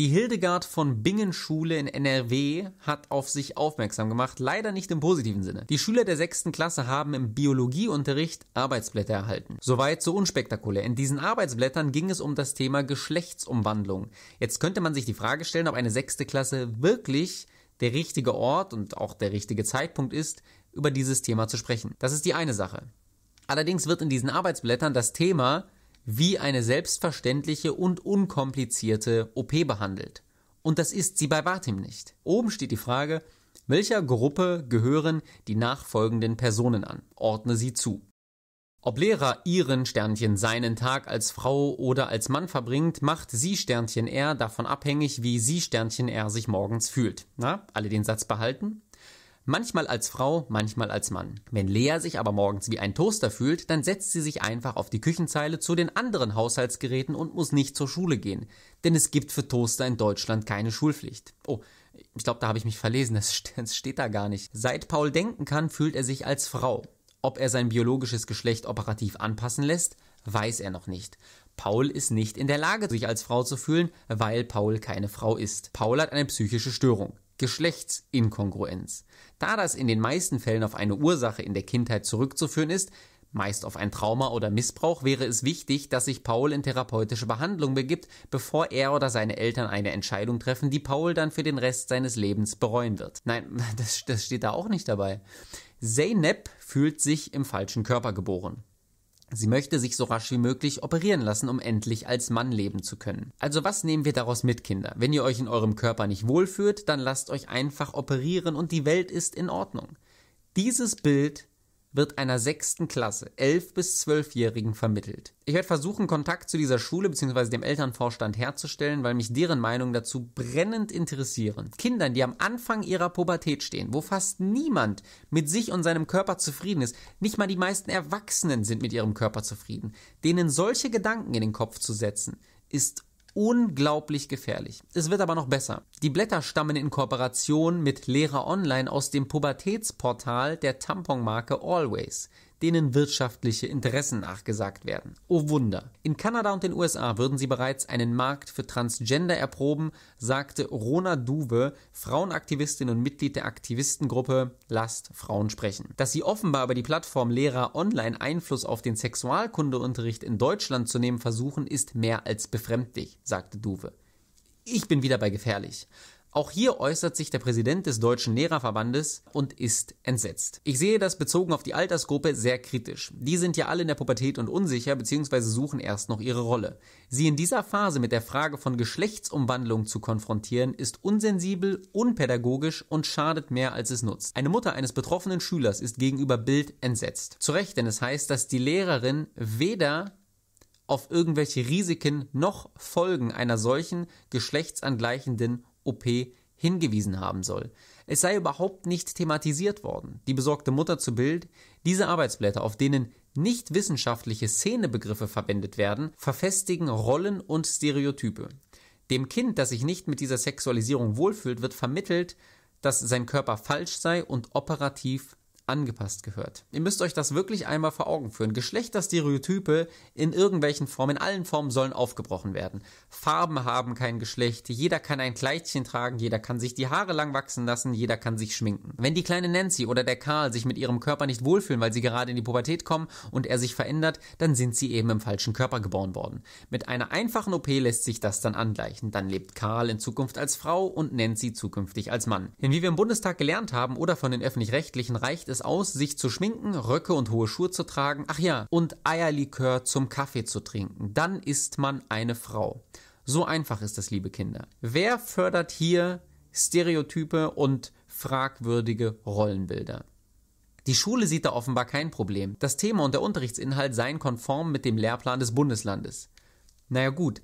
Die Hildegard von Bingen Schule in NRW hat auf sich aufmerksam gemacht, leider nicht im positiven Sinne. Die Schüler der sechsten Klasse haben im Biologieunterricht Arbeitsblätter erhalten. Soweit so unspektakulär. In diesen Arbeitsblättern ging es um das Thema Geschlechtsumwandlung. Jetzt könnte man sich die Frage stellen, ob eine sechste Klasse wirklich der richtige Ort und auch der richtige Zeitpunkt ist, über dieses Thema zu sprechen. Das ist die eine Sache. Allerdings wird in diesen Arbeitsblättern das Thema wie eine selbstverständliche und unkomplizierte OP behandelt. Und das ist sie bei Vatim nicht. Oben steht die Frage, welcher Gruppe gehören die nachfolgenden Personen an? Ordne sie zu. Ob Lehrer ihren Sternchen seinen Tag als Frau oder als Mann verbringt, macht sie Sternchen R davon abhängig, wie sie Sternchen R sich morgens fühlt. Na, alle den Satz behalten? manchmal als Frau, manchmal als Mann. Wenn Lea sich aber morgens wie ein Toaster fühlt, dann setzt sie sich einfach auf die Küchenzeile zu den anderen Haushaltsgeräten und muss nicht zur Schule gehen. Denn es gibt für Toaster in Deutschland keine Schulpflicht. Oh, ich glaube, da habe ich mich verlesen, das, steht da gar nicht. Seit Paul denken kann, fühlt er sich als Frau. Ob er sein biologisches Geschlecht operativ anpassen lässt, weiß er noch nicht. Paul ist nicht in der Lage, sich als Frau zu fühlen, weil Paul keine Frau ist. Paul hat eine psychische Störung. Geschlechtsinkongruenz. Da das in den meisten Fällen auf eine Ursache in der Kindheit zurückzuführen ist, meist auf ein Trauma oder Missbrauch, wäre es wichtig, dass sich Paul in therapeutische Behandlung begibt, bevor er oder seine Eltern eine Entscheidung treffen, die Paul dann für den Rest seines Lebens bereuen wird. Nein, das, das steht da auch nicht dabei. Zeynep fühlt sich im falschen Körper geboren. Sie möchte sich so rasch wie möglich operieren lassen, um endlich als Mann leben zu können. Also was nehmen wir daraus mit, Kinder? Wenn ihr euch in eurem Körper nicht wohlfühlt, dann lasst euch einfach operieren und die Welt ist in Ordnung. Dieses Bild wird einer sechsten Klasse, elf bis zwölfjährigen vermittelt. Ich werde versuchen, Kontakt zu dieser Schule bzw. dem Elternvorstand herzustellen, weil mich deren Meinung dazu brennend interessieren. Kindern, die am Anfang ihrer Pubertät stehen, wo fast niemand mit sich und seinem Körper zufrieden ist, nicht mal die meisten Erwachsenen sind mit ihrem Körper zufrieden, denen solche Gedanken in den Kopf zu setzen, ist unglaublich gefährlich. Es wird aber noch besser. Die Blätter stammen in Kooperation mit Lehrer Online aus dem Pubertätsportal der Tamponmarke Always denen wirtschaftliche Interessen nachgesagt werden. Oh Wunder. In Kanada und den USA würden sie bereits einen Markt für Transgender erproben, sagte Rona Duwe, Frauenaktivistin und Mitglied der Aktivistengruppe Lasst Frauen sprechen. Dass sie offenbar über die Plattform Lehrer online Einfluss auf den Sexualkundeunterricht in Deutschland zu nehmen versuchen, ist mehr als befremdlich, sagte Duwe. Ich bin wieder bei gefährlich. Auch hier äußert sich der Präsident des Deutschen Lehrerverbandes und ist entsetzt. Ich sehe das bezogen auf die Altersgruppe sehr kritisch. Die sind ja alle in der Pubertät und unsicher bzw. suchen erst noch ihre Rolle. Sie in dieser Phase mit der Frage von Geschlechtsumwandlung zu konfrontieren, ist unsensibel, unpädagogisch und schadet mehr als es nutzt. Eine Mutter eines betroffenen Schülers ist gegenüber Bild entsetzt. Zu Recht, denn es heißt, dass die Lehrerin weder auf irgendwelche Risiken noch Folgen einer solchen geschlechtsangleichenden OP hingewiesen haben soll. Es sei überhaupt nicht thematisiert worden. Die besorgte Mutter zu Bild, diese Arbeitsblätter, auf denen nicht wissenschaftliche Szenebegriffe verwendet werden, verfestigen Rollen und Stereotype. Dem Kind, das sich nicht mit dieser Sexualisierung wohlfühlt, wird vermittelt, dass sein Körper falsch sei und operativ angepasst gehört. Ihr müsst euch das wirklich einmal vor Augen führen. Geschlechterstereotype in irgendwelchen Formen, in allen Formen sollen aufgebrochen werden. Farben haben kein Geschlecht, jeder kann ein Kleidchen tragen, jeder kann sich die Haare lang wachsen lassen, jeder kann sich schminken. Wenn die kleine Nancy oder der Karl sich mit ihrem Körper nicht wohlfühlen, weil sie gerade in die Pubertät kommen und er sich verändert, dann sind sie eben im falschen Körper geboren worden. Mit einer einfachen OP lässt sich das dann angleichen. Dann lebt Karl in Zukunft als Frau und Nancy zukünftig als Mann. Denn wie wir im Bundestag gelernt haben oder von den öffentlich-rechtlichen reicht es es aus, sich zu schminken, Röcke und hohe Schuhe zu tragen, ach ja, und Eierlikör zum Kaffee zu trinken. Dann ist man eine Frau. So einfach ist das, liebe Kinder. Wer fördert hier Stereotype und fragwürdige Rollenbilder? Die Schule sieht da offenbar kein Problem. Das Thema und der Unterrichtsinhalt seien konform mit dem Lehrplan des Bundeslandes. Naja gut,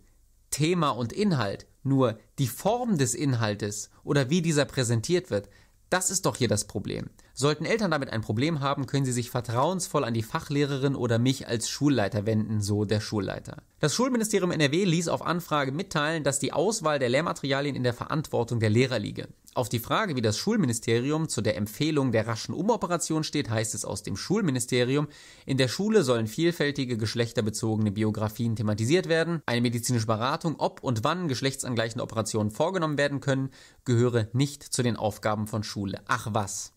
Thema und Inhalt, nur die Form des Inhaltes oder wie dieser präsentiert wird, das ist doch hier das Problem. Sollten Eltern damit ein Problem haben, können sie sich vertrauensvoll an die Fachlehrerin oder mich als Schulleiter wenden, so der Schulleiter. Das Schulministerium NRW ließ auf Anfrage mitteilen, dass die Auswahl der Lehrmaterialien in der Verantwortung der Lehrer liege. Auf die Frage, wie das Schulministerium zu der Empfehlung der raschen Umoperation steht, heißt es aus dem Schulministerium, in der Schule sollen vielfältige geschlechterbezogene Biografien thematisiert werden. Eine medizinische Beratung, ob und wann geschlechtsangleichende Operationen vorgenommen werden können, gehöre nicht zu den Aufgaben von Schule. Ach was.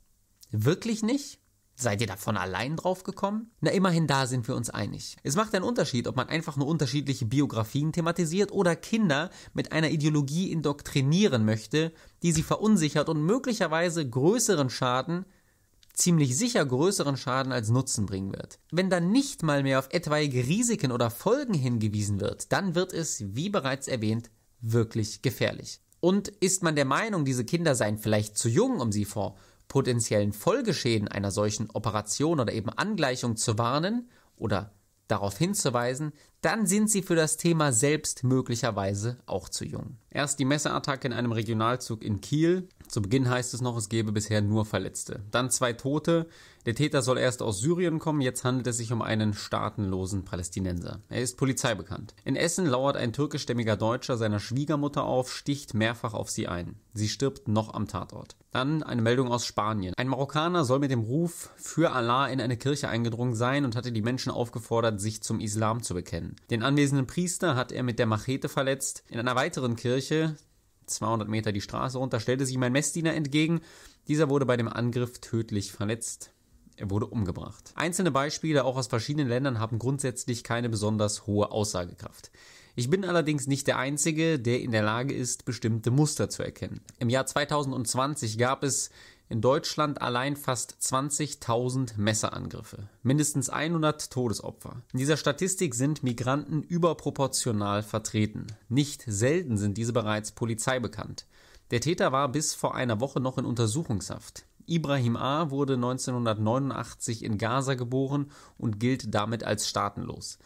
Wirklich nicht? Seid ihr davon allein drauf gekommen? Na immerhin da sind wir uns einig. Es macht einen Unterschied, ob man einfach nur unterschiedliche Biografien thematisiert oder Kinder mit einer Ideologie indoktrinieren möchte, die sie verunsichert und möglicherweise größeren Schaden ziemlich sicher größeren Schaden als Nutzen bringen wird. Wenn dann nicht mal mehr auf etwaige Risiken oder Folgen hingewiesen wird, dann wird es, wie bereits erwähnt, wirklich gefährlich. Und ist man der Meinung, diese Kinder seien vielleicht zu jung, um sie vor potenziellen Folgeschäden einer solchen Operation oder eben Angleichung zu warnen oder darauf hinzuweisen, dann sind sie für das Thema selbst möglicherweise auch zu jung. Erst die Messerattacke in einem Regionalzug in Kiel. Zu Beginn heißt es noch, es gebe bisher nur Verletzte. Dann zwei Tote. Der Täter soll erst aus Syrien kommen, jetzt handelt es sich um einen staatenlosen Palästinenser. Er ist polizeibekannt. In Essen lauert ein türkischstämmiger Deutscher seiner Schwiegermutter auf, sticht mehrfach auf sie ein. Sie stirbt noch am Tatort. Dann eine Meldung aus Spanien. Ein Marokkaner soll mit dem Ruf für Allah in eine Kirche eingedrungen sein und hatte die Menschen aufgefordert, sich zum Islam zu bekennen. Den anwesenden Priester hat er mit der Machete verletzt. In einer weiteren Kirche, 200 Meter die Straße runter, stellte sich mein Messdiener entgegen. Dieser wurde bei dem Angriff tödlich verletzt. Er wurde umgebracht. Einzelne Beispiele auch aus verschiedenen Ländern haben grundsätzlich keine besonders hohe Aussagekraft. Ich bin allerdings nicht der Einzige, der in der Lage ist, bestimmte Muster zu erkennen. Im Jahr 2020 gab es in Deutschland allein fast 20.000 Messerangriffe, mindestens 100 Todesopfer. In dieser Statistik sind Migranten überproportional vertreten. Nicht selten sind diese bereits Polizei bekannt. Der Täter war bis vor einer Woche noch in Untersuchungshaft. Ibrahim A. wurde 1989 in Gaza geboren und gilt damit als staatenlos.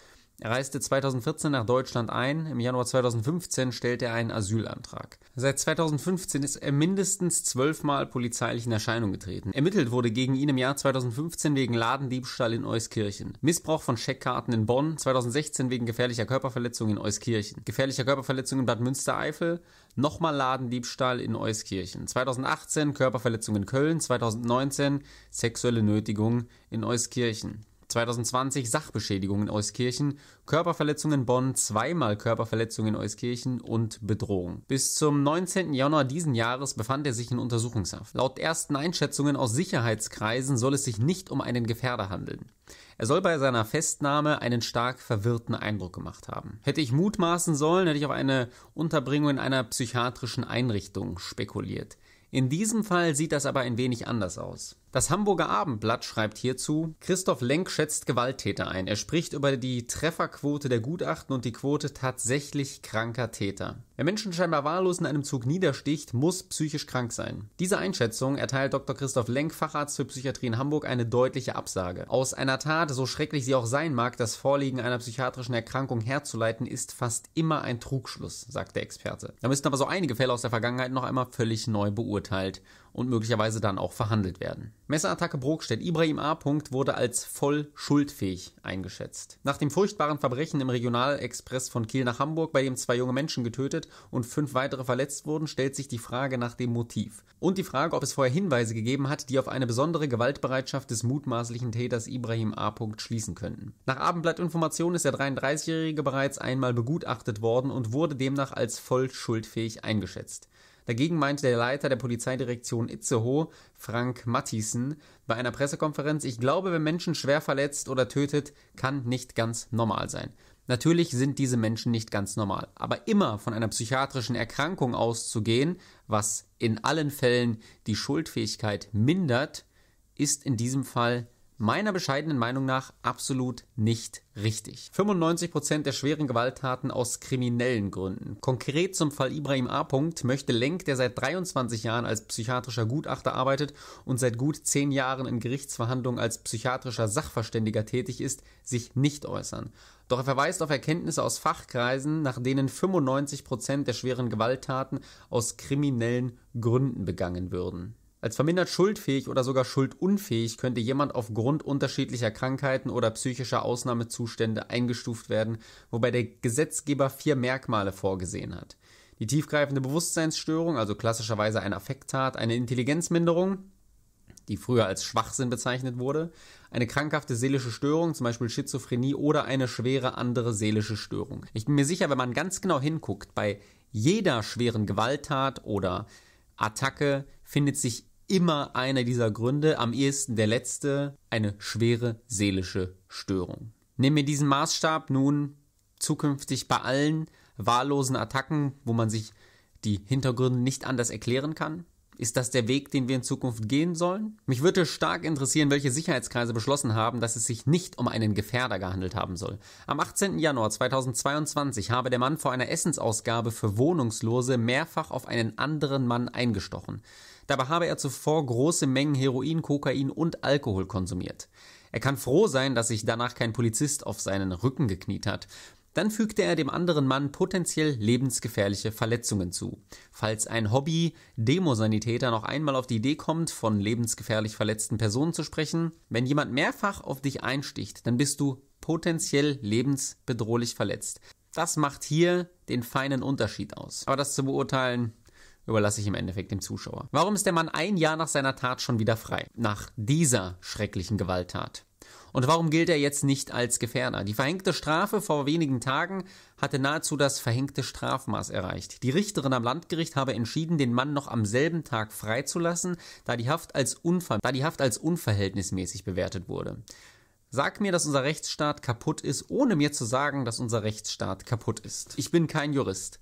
Er reiste 2014 nach Deutschland ein. Im Januar 2015 stellte er einen Asylantrag. Seit 2015 ist er mindestens zwölfmal polizeilich in Erscheinung getreten. Ermittelt wurde gegen ihn im Jahr 2015 wegen Ladendiebstahl in Euskirchen, Missbrauch von Scheckkarten in Bonn, 2016 wegen gefährlicher Körperverletzung in Euskirchen, gefährlicher Körperverletzung in Bad Münstereifel, nochmal Ladendiebstahl in Euskirchen, 2018 Körperverletzung in Köln, 2019 sexuelle Nötigung in Euskirchen. 2020 Sachbeschädigung in Euskirchen, Körperverletzung in Bonn, zweimal Körperverletzung in Euskirchen und Bedrohung. Bis zum 19. Januar diesen Jahres befand er sich in Untersuchungshaft. Laut ersten Einschätzungen aus Sicherheitskreisen soll es sich nicht um einen Gefährder handeln. Er soll bei seiner Festnahme einen stark verwirrten Eindruck gemacht haben. Hätte ich mutmaßen sollen, hätte ich auf eine Unterbringung in einer psychiatrischen Einrichtung spekuliert. In diesem Fall sieht das aber ein wenig anders aus. Das Hamburger Abendblatt schreibt hierzu, Christoph Lenk schätzt Gewalttäter ein. Er spricht über die Trefferquote der Gutachten und die Quote tatsächlich kranker Täter. Wer Menschen scheinbar wahllos in einem Zug niedersticht, muss psychisch krank sein. Diese Einschätzung erteilt Dr. Christoph Lenk, Facharzt für Psychiatrie in Hamburg, eine deutliche Absage. Aus einer Tat, so schrecklich sie auch sein mag, das Vorliegen einer psychiatrischen Erkrankung herzuleiten, ist fast immer ein Trugschluss, sagt der Experte. Da müssten aber so einige Fälle aus der Vergangenheit noch einmal völlig neu beurteilt und möglicherweise dann auch verhandelt werden. Messerattacke Brokstedt. Ibrahim A. wurde als voll schuldfähig eingeschätzt. Nach dem furchtbaren Verbrechen im Regionalexpress von Kiel nach Hamburg, bei dem zwei junge Menschen getötet und fünf weitere verletzt wurden, stellt sich die Frage nach dem Motiv. Und die Frage, ob es vorher Hinweise gegeben hat, die auf eine besondere Gewaltbereitschaft des mutmaßlichen Täters Ibrahim A. schließen könnten. Nach Abendblattinformationen ist der 33-Jährige bereits einmal begutachtet worden und wurde demnach als voll schuldfähig eingeschätzt. Dagegen meinte der Leiter der Polizeidirektion Itzehoe, Frank Mattisen, bei einer Pressekonferenz, ich glaube, wer Menschen schwer verletzt oder tötet, kann nicht ganz normal sein. Natürlich sind diese Menschen nicht ganz normal, aber immer von einer psychiatrischen Erkrankung auszugehen, was in allen Fällen die Schuldfähigkeit mindert, ist in diesem Fall meiner bescheidenen Meinung nach absolut nicht richtig. 95% der schweren Gewalttaten aus kriminellen Gründen. Konkret zum Fall Ibrahim A. möchte Lenk, der seit 23 Jahren als psychiatrischer Gutachter arbeitet und seit gut 10 Jahren in Gerichtsverhandlungen als psychiatrischer Sachverständiger tätig ist, sich nicht äußern. Doch er verweist auf Erkenntnisse aus Fachkreisen, nach denen 95% der schweren Gewalttaten aus kriminellen Gründen begangen würden. Als vermindert schuldfähig oder sogar schuldunfähig könnte jemand aufgrund unterschiedlicher Krankheiten oder psychischer Ausnahmezustände eingestuft werden, wobei der Gesetzgeber vier Merkmale vorgesehen hat. Die tiefgreifende Bewusstseinsstörung, also klassischerweise ein Affekttat, eine Intelligenzminderung, die früher als Schwachsinn bezeichnet wurde, eine krankhafte seelische Störung, zum Beispiel Schizophrenie oder eine schwere andere seelische Störung. Ich bin mir sicher, wenn man ganz genau hinguckt, bei jeder schweren Gewalttat oder Attacke findet sich immer einer dieser Gründe, am ehesten der letzte, eine schwere seelische Störung. Nehmen wir diesen Maßstab nun zukünftig bei allen wahllosen Attacken, wo man sich die Hintergründe nicht anders erklären kann? Ist das der Weg, den wir in Zukunft gehen sollen? Mich würde stark interessieren, welche Sicherheitskreise beschlossen haben, dass es sich nicht um einen Gefährder gehandelt haben soll. Am 18. Januar 2022 habe der Mann vor einer Essensausgabe für Wohnungslose mehrfach auf einen anderen Mann eingestochen. Dabei habe er zuvor große Mengen Heroin, Kokain und Alkohol konsumiert. Er kann froh sein, dass sich danach kein Polizist auf seinen Rücken gekniet hat. Dann fügte er dem anderen Mann potenziell lebensgefährliche Verletzungen zu. Falls ein Hobby-Demosanitäter noch einmal auf die Idee kommt, von lebensgefährlich verletzten Personen zu sprechen, wenn jemand mehrfach auf dich einsticht, dann bist du potenziell lebensbedrohlich verletzt. Das macht hier den feinen Unterschied aus. Aber das zu beurteilen, überlasse ich im Endeffekt dem Zuschauer. Warum ist der Mann ein Jahr nach seiner Tat schon wieder frei? Nach dieser schrecklichen Gewalttat. Und warum gilt er jetzt nicht als Gefährder? Die verhängte Strafe vor wenigen Tagen hatte nahezu das verhängte Strafmaß erreicht. Die Richterin am Landgericht habe entschieden, den Mann noch am selben Tag freizulassen, da die Haft als, unver da die Haft als unverhältnismäßig bewertet wurde. Sag mir, dass unser Rechtsstaat kaputt ist, ohne mir zu sagen, dass unser Rechtsstaat kaputt ist. Ich bin kein Jurist.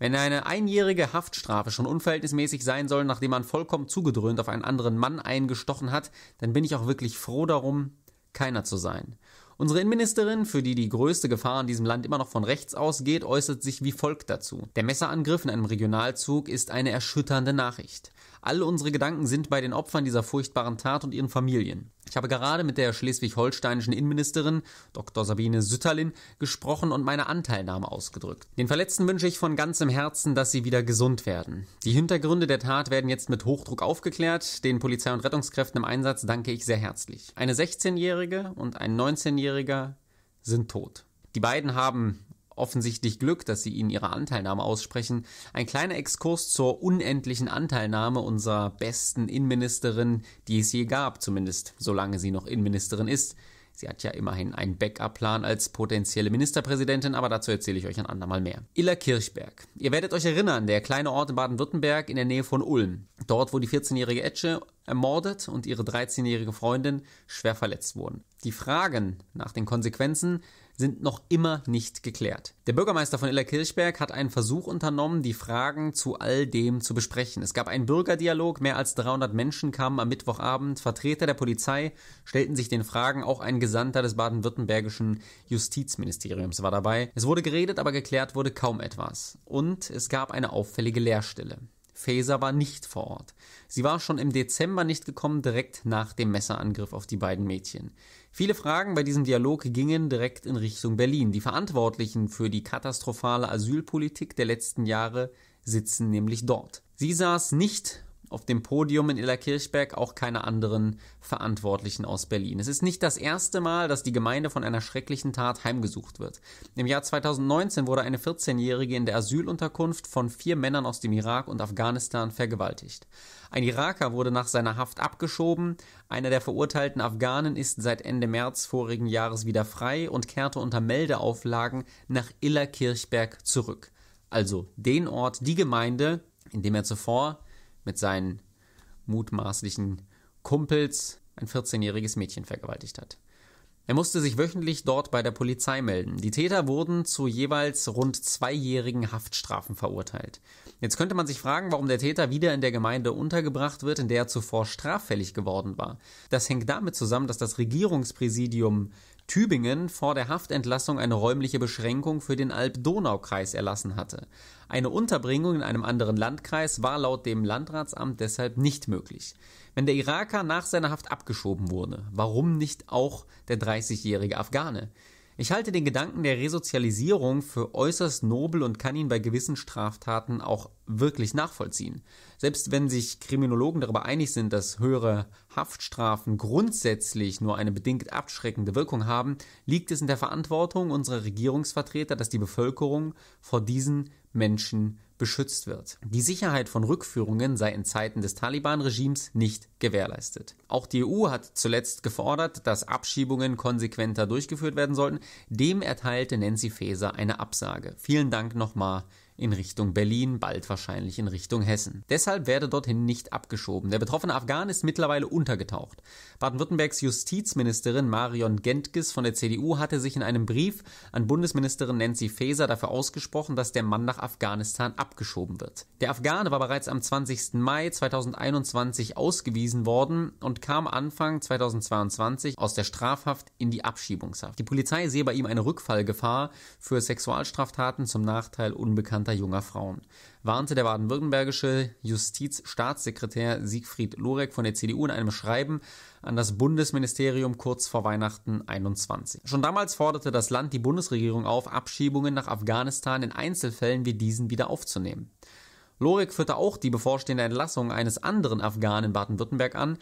Wenn eine einjährige Haftstrafe schon unverhältnismäßig sein soll, nachdem man vollkommen zugedröhnt auf einen anderen Mann eingestochen hat, dann bin ich auch wirklich froh darum, keiner zu sein. Unsere Innenministerin, für die die größte Gefahr in diesem Land immer noch von rechts ausgeht, äußert sich wie folgt dazu. Der Messerangriff in einem Regionalzug ist eine erschütternde Nachricht. Alle unsere Gedanken sind bei den Opfern dieser furchtbaren Tat und ihren Familien. Ich habe gerade mit der schleswig-holsteinischen Innenministerin Dr. Sabine Sütterlin gesprochen und meine Anteilnahme ausgedrückt. Den Verletzten wünsche ich von ganzem Herzen, dass sie wieder gesund werden. Die Hintergründe der Tat werden jetzt mit Hochdruck aufgeklärt. Den Polizei- und Rettungskräften im Einsatz danke ich sehr herzlich. Eine 16-Jährige und ein 19-Jähriger sind tot. Die beiden haben offensichtlich Glück, dass sie ihnen ihre Anteilnahme aussprechen. Ein kleiner Exkurs zur unendlichen Anteilnahme unserer besten Innenministerin, die es je gab, zumindest solange sie noch Innenministerin ist. Sie hat ja immerhin einen Backup-Plan als potenzielle Ministerpräsidentin, aber dazu erzähle ich euch ein andermal mehr. Iller Kirchberg. Ihr werdet euch erinnern, der kleine Ort in Baden-Württemberg in der Nähe von Ulm. Dort, wo die 14-jährige Etche ermordet und ihre 13-jährige Freundin schwer verletzt wurden. Die Fragen nach den Konsequenzen sind noch immer nicht geklärt. Der Bürgermeister von Illerkirchberg hat einen Versuch unternommen, die Fragen zu all dem zu besprechen. Es gab einen Bürgerdialog, mehr als 300 Menschen kamen am Mittwochabend, Vertreter der Polizei stellten sich den Fragen, auch ein Gesandter des baden-württembergischen Justizministeriums war dabei. Es wurde geredet, aber geklärt wurde kaum etwas. Und es gab eine auffällige Leerstelle. Faeser war nicht vor Ort. Sie war schon im Dezember nicht gekommen, direkt nach dem Messerangriff auf die beiden Mädchen. Viele Fragen bei diesem Dialog gingen direkt in Richtung Berlin. Die Verantwortlichen für die katastrophale Asylpolitik der letzten Jahre sitzen nämlich dort. Sie saß nicht auf dem Podium in Illerkirchberg auch keine anderen Verantwortlichen aus Berlin. Es ist nicht das erste Mal, dass die Gemeinde von einer schrecklichen Tat heimgesucht wird. Im Jahr 2019 wurde eine 14-Jährige in der Asylunterkunft von vier Männern aus dem Irak und Afghanistan vergewaltigt. Ein Iraker wurde nach seiner Haft abgeschoben, einer der verurteilten Afghanen ist seit Ende März vorigen Jahres wieder frei und kehrte unter Meldeauflagen nach Illerkirchberg zurück. Also den Ort, die Gemeinde, in dem er zuvor mit seinen mutmaßlichen Kumpels ein 14-jähriges Mädchen vergewaltigt hat. Er musste sich wöchentlich dort bei der Polizei melden. Die Täter wurden zu jeweils rund zweijährigen Haftstrafen verurteilt. Jetzt könnte man sich fragen, warum der Täter wieder in der Gemeinde untergebracht wird, in der er zuvor straffällig geworden war. Das hängt damit zusammen, dass das Regierungspräsidium Tübingen vor der Haftentlassung eine räumliche Beschränkung für den Alb-Donau-Kreis erlassen hatte. Eine Unterbringung in einem anderen Landkreis war laut dem Landratsamt deshalb nicht möglich. Wenn der Iraker nach seiner Haft abgeschoben wurde, warum nicht auch der 30-jährige Afghane? Ich halte den Gedanken der Resozialisierung für äußerst nobel und kann ihn bei gewissen Straftaten auch wirklich nachvollziehen. Selbst wenn sich Kriminologen darüber einig sind, dass höhere Haftstrafen grundsätzlich nur eine bedingt abschreckende Wirkung haben, liegt es in der Verantwortung unserer Regierungsvertreter, dass die Bevölkerung vor diesen Menschen beschützt wird. Die Sicherheit von Rückführungen sei in Zeiten des Taliban-Regimes nicht gewährleistet. Auch die EU hat zuletzt gefordert, dass Abschiebungen konsequenter durchgeführt werden sollten. Dem erteilte Nancy Faeser eine Absage. Vielen Dank nochmal in Richtung Berlin, bald wahrscheinlich in Richtung Hessen. Deshalb werde dorthin nicht abgeschoben. Der betroffene Afghan ist mittlerweile untergetaucht. Baden-Württembergs Justizministerin Marion Gentges von der CDU hatte sich in einem Brief an Bundesministerin Nancy Faeser dafür ausgesprochen, dass der Mann nach Afghanistan abgeschoben wird. Der Afghane war bereits am 20. Mai 2021 ausgewiesen worden und kam Anfang 2022 aus der Strafhaft in die Abschiebungshaft. Die Polizei sehe bei ihm eine Rückfallgefahr für Sexualstraftaten zum Nachteil unbekannter Misshandler junger Frauen, warnte der baden-württembergische Justizstaatssekretär Siegfried Lorek von der CDU in einem Schreiben an das Bundesministerium kurz vor Weihnachten 21. Schon damals forderte das Land die Bundesregierung auf, Abschiebungen nach Afghanistan in Einzelfällen wie diesen wieder aufzunehmen. Lorek führte auch die bevorstehende Entlassung eines anderen Afghanen in Baden-Württemberg an,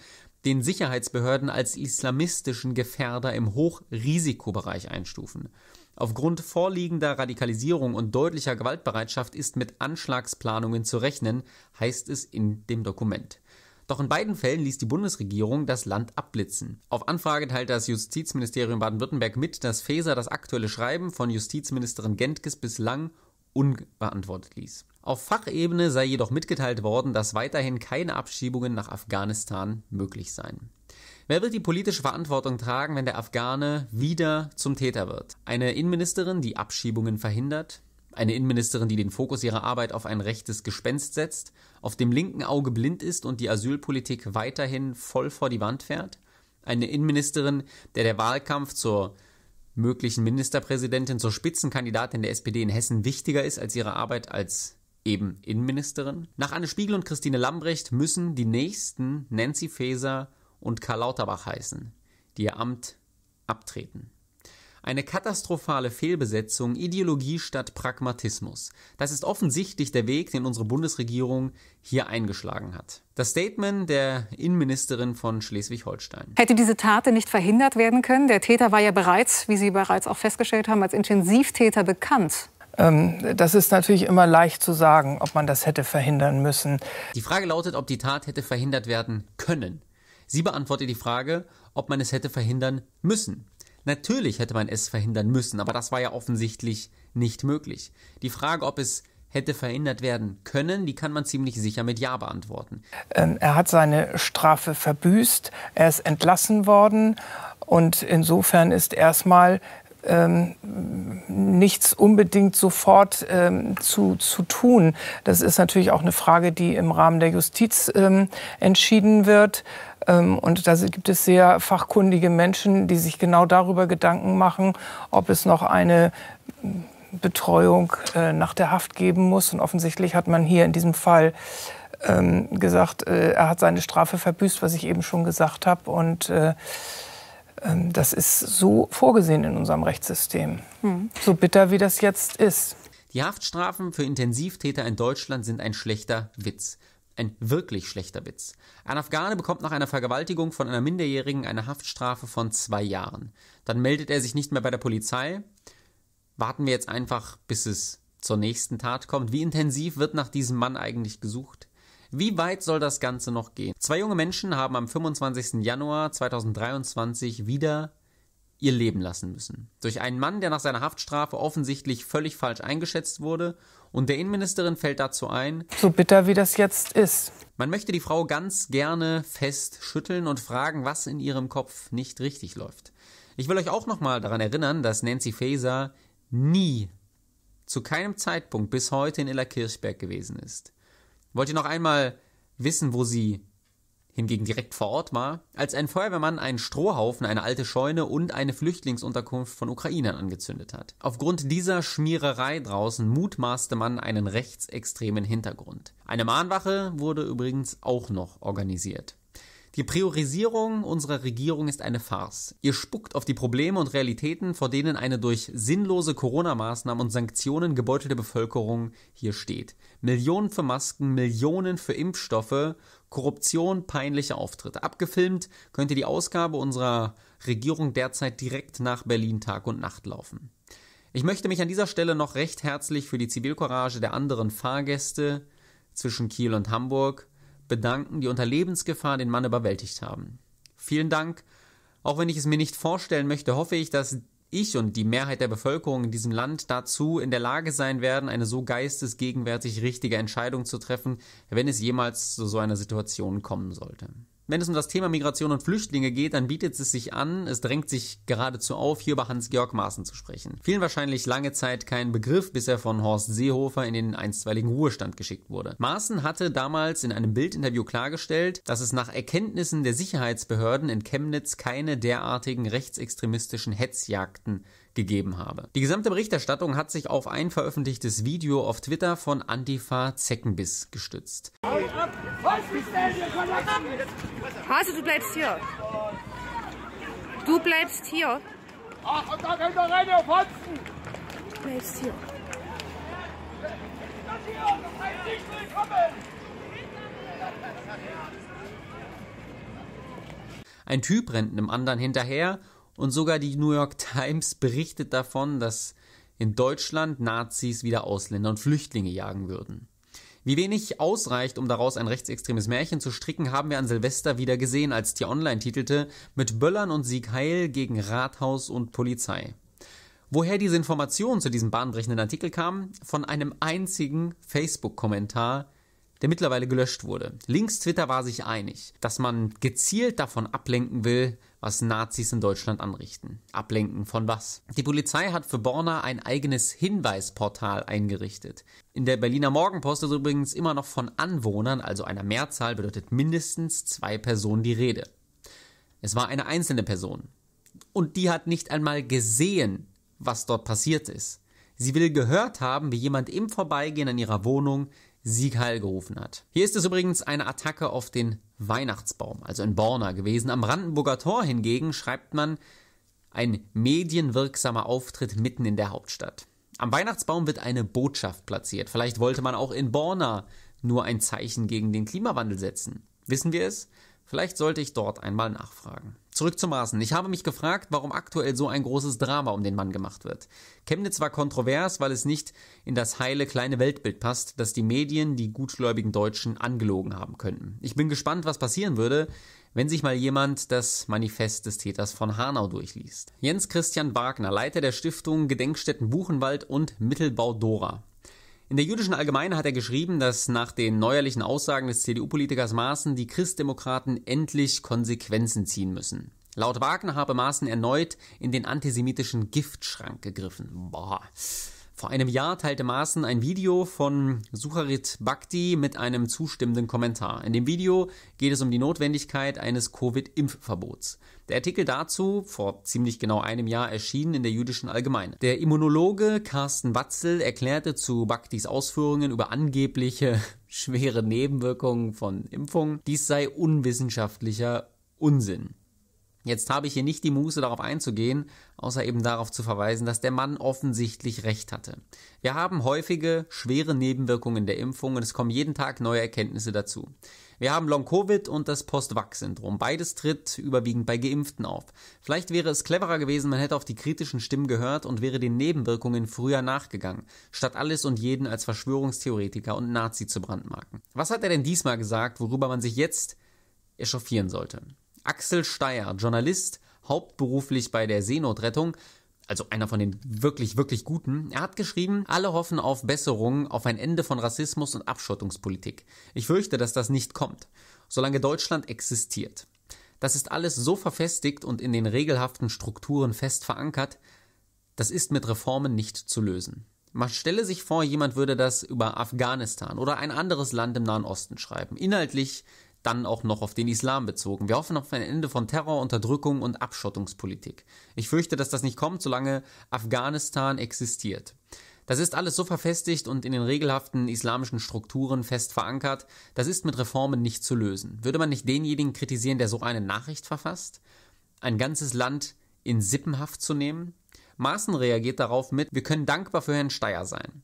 den Sicherheitsbehörden als islamistischen Gefährder im Hochrisikobereich einstufen. Aufgrund vorliegender Radikalisierung und deutlicher Gewaltbereitschaft ist mit Anschlagsplanungen zu rechnen, heißt es in dem Dokument. Doch in beiden Fällen ließ die Bundesregierung das Land abblitzen. Auf Anfrage teilt das Justizministerium Baden-Württemberg mit, dass Faeser das aktuelle Schreiben von Justizministerin Gentges bislang unbeantwortet ließ. Auf Fachebene sei jedoch mitgeteilt worden, dass weiterhin keine Abschiebungen nach Afghanistan möglich seien. Wer wird die politische Verantwortung tragen, wenn der Afghane wieder zum Täter wird? Eine Innenministerin, die Abschiebungen verhindert? Eine Innenministerin, die den Fokus ihrer Arbeit auf ein rechtes Gespenst setzt, auf dem linken Auge blind ist und die Asylpolitik weiterhin voll vor die Wand fährt? Eine Innenministerin, der der Wahlkampf zur möglichen Ministerpräsidentin, zur Spitzenkandidatin der SPD in Hessen wichtiger ist als ihre Arbeit als eben Innenministerin? Nach Anne Spiegel und Christine Lambrecht müssen die nächsten Nancy Faeser und Karl Lauterbach heißen, die ihr Amt abtreten. Eine katastrophale Fehlbesetzung, Ideologie statt Pragmatismus. Das ist offensichtlich der Weg, den unsere Bundesregierung hier eingeschlagen hat. Das Statement der Innenministerin von Schleswig-Holstein. Hätte diese Tate nicht verhindert werden können? Der Täter war ja bereits, wie Sie bereits auch festgestellt haben, als Intensivtäter bekannt. Ähm, das ist natürlich immer leicht zu sagen, ob man das hätte verhindern müssen. Die Frage lautet, ob die Tat hätte verhindert werden können. Sie beantwortet die Frage, ob man es hätte verhindern müssen. Natürlich hätte man es verhindern müssen, aber das war ja offensichtlich nicht möglich. Die Frage, ob es hätte verhindert werden können, die kann man ziemlich sicher mit Ja beantworten. Ähm, er hat seine Strafe verbüßt, er ist entlassen worden und insofern ist erstmal ähm, nichts unbedingt sofort ähm, zu, zu tun. Das ist natürlich auch eine Frage, die im Rahmen der Justiz ähm, entschieden wird. Ähm, und da gibt es sehr fachkundige Menschen, die sich genau darüber Gedanken machen, ob es noch eine ähm, Betreuung äh, nach der Haft geben muss. Und offensichtlich hat man hier in diesem Fall ähm, gesagt, äh, er hat seine Strafe verbüßt, was ich eben schon gesagt habe. Und äh, ähm, das ist so vorgesehen in unserem Rechtssystem. Hm. So bitter wie das jetzt ist. Die Haftstrafen für Intensivtäter in Deutschland sind ein schlechter Witz. Ein wirklich schlechter Witz. Ein Afghane bekommt nach einer Vergewaltigung von einer Minderjährigen eine Haftstrafe von zwei Jahren. Dann meldet er sich nicht mehr bei der Polizei. Warten wir jetzt einfach, bis es zur nächsten Tat kommt. Wie intensiv wird nach diesem Mann eigentlich gesucht? Wie weit soll das Ganze noch gehen? Zwei junge Menschen haben am 25. Januar 2023 wieder ihr Leben lassen müssen. Durch einen Mann, der nach seiner Haftstrafe offensichtlich völlig falsch eingeschätzt wurde. Und der Innenministerin fällt dazu ein, so bitter wie das jetzt ist. Man möchte die Frau ganz gerne fest schütteln und fragen, was in ihrem Kopf nicht richtig läuft. Ich will euch auch nochmal daran erinnern, dass Nancy Faeser nie, zu keinem Zeitpunkt bis heute in Illerkirchberg gewesen ist. Wollt ihr noch einmal wissen, wo sie hingegen direkt vor Ort war, als ein Feuerwehrmann einen Strohhaufen, eine alte Scheune und eine Flüchtlingsunterkunft von Ukrainern angezündet hat. Aufgrund dieser Schmiererei draußen mutmaßte man einen rechtsextremen Hintergrund. Eine Mahnwache wurde übrigens auch noch organisiert. Die Priorisierung unserer Regierung ist eine Farce. Ihr spuckt auf die Probleme und Realitäten, vor denen eine durch sinnlose Corona-Maßnahmen und Sanktionen gebeutelte Bevölkerung hier steht. Millionen für Masken, Millionen für Impfstoffe, Korruption, peinliche Auftritte. Abgefilmt könnte die Ausgabe unserer Regierung derzeit direkt nach Berlin Tag und Nacht laufen. Ich möchte mich an dieser Stelle noch recht herzlich für die Zivilcourage der anderen Fahrgäste zwischen Kiel und Hamburg bedanken, die unter Lebensgefahr den Mann überwältigt haben. Vielen Dank. Auch wenn ich es mir nicht vorstellen möchte, hoffe ich, dass ich und die Mehrheit der Bevölkerung in diesem Land dazu in der Lage sein werden, eine so geistesgegenwärtig richtige Entscheidung zu treffen, wenn es jemals zu so einer Situation kommen sollte. Wenn es um das Thema Migration und Flüchtlinge geht, dann bietet es sich an, es drängt sich geradezu auf, hier über Hans-Georg Maaßen zu sprechen. Vielen wahrscheinlich lange Zeit kein Begriff, bis er von Horst Seehofer in den einstweiligen Ruhestand geschickt wurde. Maaßen hatte damals in einem Bildinterview klargestellt, dass es nach Erkenntnissen der Sicherheitsbehörden in Chemnitz keine derartigen rechtsextremistischen Hetzjagden gegeben habe. Die gesamte Berichterstattung hat sich auf ein veröffentlichtes Video auf Twitter von Antifa Zeckenbiss gestützt. Hase, du bleibst hier. Du bleibst hier. Ach, und da könnt ihr rein, ihr Fotzen! Du bleibst hier. Das hier, das heißt nicht willkommen! Ein Typ rennt einem anderen hinterher und sogar die New York Times berichtet davon, dass in Deutschland Nazis wieder Ausländer und Flüchtlinge jagen würden. Wie wenig ausreicht, um daraus ein rechtsextremes Märchen zu stricken, haben wir an Silvester wieder gesehen, als Tier Online titelte mit Böllern und Sieg Heil gegen Rathaus und Polizei. Woher diese Informationen zu diesem bahnbrechenden Artikel kamen? Von einem einzigen Facebook-Kommentar, der mittlerweile gelöscht wurde. Links Twitter war sich einig, dass man gezielt davon ablenken will, was Nazis in Deutschland anrichten. Ablenken von was? Die Polizei hat für Borna ein eigenes Hinweisportal eingerichtet. In der Berliner Morgenpost ist übrigens immer noch von Anwohnern, also einer Mehrzahl, bedeutet mindestens zwei Personen die Rede. Es war eine einzelne Person. Und die hat nicht einmal gesehen, was dort passiert ist. Sie will gehört haben, wie jemand im Vorbeigehen an ihrer Wohnung Sieg heil gerufen hat. Hier ist es übrigens eine Attacke auf den Weihnachtsbaum, also in Borna gewesen. Am Brandenburger Tor hingegen schreibt man ein medienwirksamer Auftritt mitten in der Hauptstadt. Am Weihnachtsbaum wird eine Botschaft platziert. Vielleicht wollte man auch in Borna nur ein Zeichen gegen den Klimawandel setzen. Wissen wir es? Vielleicht sollte ich dort einmal nachfragen. Zurück zu Maaßen. Ich habe mich gefragt, warum aktuell so ein großes Drama um den Mann gemacht wird. Chemnitz war kontrovers, weil es nicht in das heile kleine Weltbild passt, dass die Medien die gutgläubigen Deutschen angelogen haben könnten. Ich bin gespannt, was passieren würde, wenn sich mal jemand das Manifest des Täters von Hanau durchliest. Jens Christian Wagner, Leiter der Stiftung Gedenkstätten Buchenwald und Mittelbau Dora. In der jüdischen Allgemeine hat er geschrieben, dass nach den neuerlichen Aussagen des CDU-Politikers Maaßen die Christdemokraten endlich Konsequenzen ziehen müssen. Laut Wagner habe Maaßen erneut in den antisemitischen Giftschrank gegriffen. Boah. Vor einem Jahr teilte Maaßen ein Video von Sucharit Bhakti mit einem zustimmenden Kommentar. In dem Video geht es um die Notwendigkeit eines Covid-Impfverbots. Der Artikel dazu, vor ziemlich genau einem Jahr, erschien in der Jüdischen Allgemeine. Der Immunologe Carsten Watzel erklärte zu Bhaktis Ausführungen über angebliche schwere Nebenwirkungen von Impfungen, dies sei unwissenschaftlicher Unsinn. Jetzt habe ich hier nicht die Muße darauf einzugehen, außer eben darauf zu verweisen, dass der Mann offensichtlich recht hatte. Wir haben häufige, schwere Nebenwirkungen der Impfung und es kommen jeden Tag neue Erkenntnisse dazu. Wir haben Long-Covid und das Post-Vax-Syndrom. Beides tritt überwiegend bei Geimpften auf. Vielleicht wäre es cleverer gewesen, man hätte auf die kritischen Stimmen gehört und wäre den Nebenwirkungen früher nachgegangen, statt alles und jeden als Verschwörungstheoretiker und Nazi zu brandmarken. Was hat er denn diesmal gesagt, worüber man sich jetzt echauffieren sollte? Axel Steyer, Journalist, hauptberuflich bei der Seenotrettung, also einer von den wirklich, wirklich guten, er hat geschrieben, alle hoffen auf Besserungen, auf ein Ende von Rassismus und Abschottungspolitik. Ich fürchte, dass das nicht kommt, solange Deutschland existiert. Das ist alles so verfestigt und in den regelhaften Strukturen fest verankert, das ist mit Reformen nicht zu lösen. Man stelle sich vor, jemand würde das über Afghanistan oder ein anderes Land im Nahen Osten schreiben. Inhaltlich dann auch noch auf den Islam bezogen. Wir hoffen auf ein Ende von Terror, Unterdrückung und Abschottungspolitik. Ich fürchte, dass das nicht kommt, solange Afghanistan existiert. Das ist alles so verfestigt und in den regelhaften islamischen Strukturen fest verankert, das ist mit Reformen nicht zu lösen. Würde man nicht denjenigen kritisieren, der so eine Nachricht verfasst? Ein ganzes Land in Sippenhaft zu nehmen? Maaßen reagiert darauf mit, wir können dankbar für Herrn Steyer sein.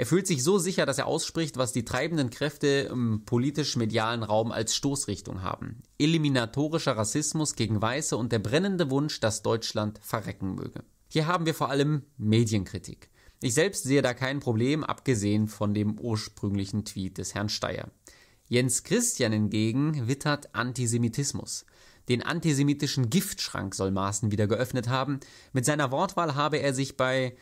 Er fühlt sich so sicher, dass er ausspricht, was die treibenden Kräfte im politisch-medialen Raum als Stoßrichtung haben. Eliminatorischer Rassismus gegen Weiße und der brennende Wunsch, dass Deutschland verrecken möge. Hier haben wir vor allem Medienkritik. Ich selbst sehe da kein Problem, abgesehen von dem ursprünglichen Tweet des Herrn Steyer. Jens Christian hingegen wittert Antisemitismus. Den antisemitischen Giftschrank soll Maaßen wieder geöffnet haben. Mit seiner Wortwahl habe er sich bei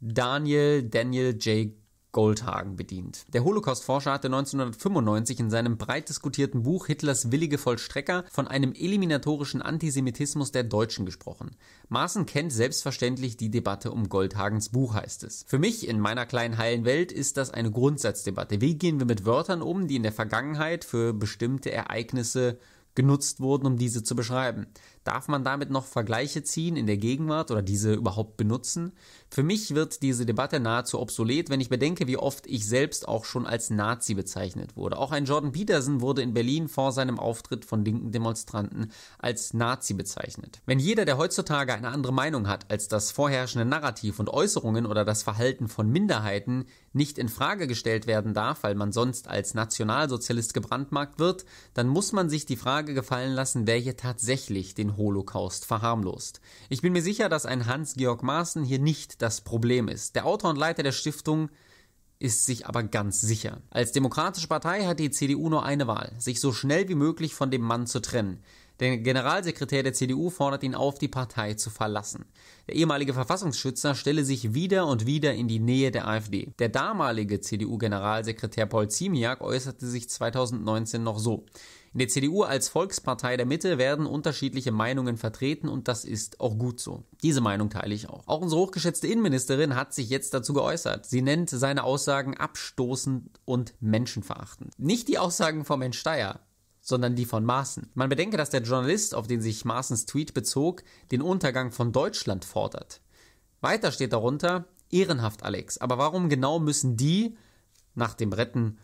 Daniel Daniel J. Goldhagen bedient. Der Holocaust-Forscher hatte 1995 in seinem breit diskutierten Buch Hitlers willige Vollstrecker von einem eliminatorischen Antisemitismus der Deutschen gesprochen. Maaßen kennt selbstverständlich die Debatte um Goldhagens Buch, heißt es. Für mich in meiner kleinen heilen Welt ist das eine Grundsatzdebatte. Wie gehen wir mit Wörtern um, die in der Vergangenheit für bestimmte Ereignisse genutzt wurden, um diese zu beschreiben. Darf man damit noch Vergleiche ziehen in der Gegenwart oder diese überhaupt benutzen? Für mich wird diese Debatte nahezu obsolet, wenn ich bedenke, wie oft ich selbst auch schon als Nazi bezeichnet wurde. Auch ein Jordan Peterson wurde in Berlin vor seinem Auftritt von linken Demonstranten als Nazi bezeichnet. Wenn jeder, der heutzutage eine andere Meinung hat als das vorherrschende Narrativ und Äußerungen oder das Verhalten von Minderheiten nicht in Frage gestellt werden darf, weil man sonst als Nationalsozialist gebrandmarkt wird, dann muss man sich die Frage gefallen lassen, wer hier tatsächlich den Holocaust verharmlost. Ich bin mir sicher, dass ein Hans-Georg Maaßen hier nicht das Problem ist. Der Autor und Leiter der Stiftung ist sich aber ganz sicher. Als demokratische Partei hat die CDU nur eine Wahl, sich so schnell wie möglich von dem Mann zu trennen. Der Generalsekretär der CDU fordert ihn auf, die Partei zu verlassen. Der ehemalige Verfassungsschützer stelle sich wieder und wieder in die Nähe der AfD. Der damalige CDU-Generalsekretär Paul Ziemiak äußerte sich 2019 noch so. In der CDU als Volkspartei der Mitte werden unterschiedliche Meinungen vertreten und das ist auch gut so. Diese Meinung teile ich auch. Auch unsere hochgeschätzte Innenministerin hat sich jetzt dazu geäußert. Sie nennt seine Aussagen abstoßend und menschenverachtend. Nicht die Aussagen von Mensch Steyer, sondern die von Maaßen. Man bedenke, dass der Journalist, auf den sich Maaßens Tweet bezog, den Untergang von Deutschland fordert. Weiter steht darunter, ehrenhaft Alex, aber warum genau müssen die nach dem Retten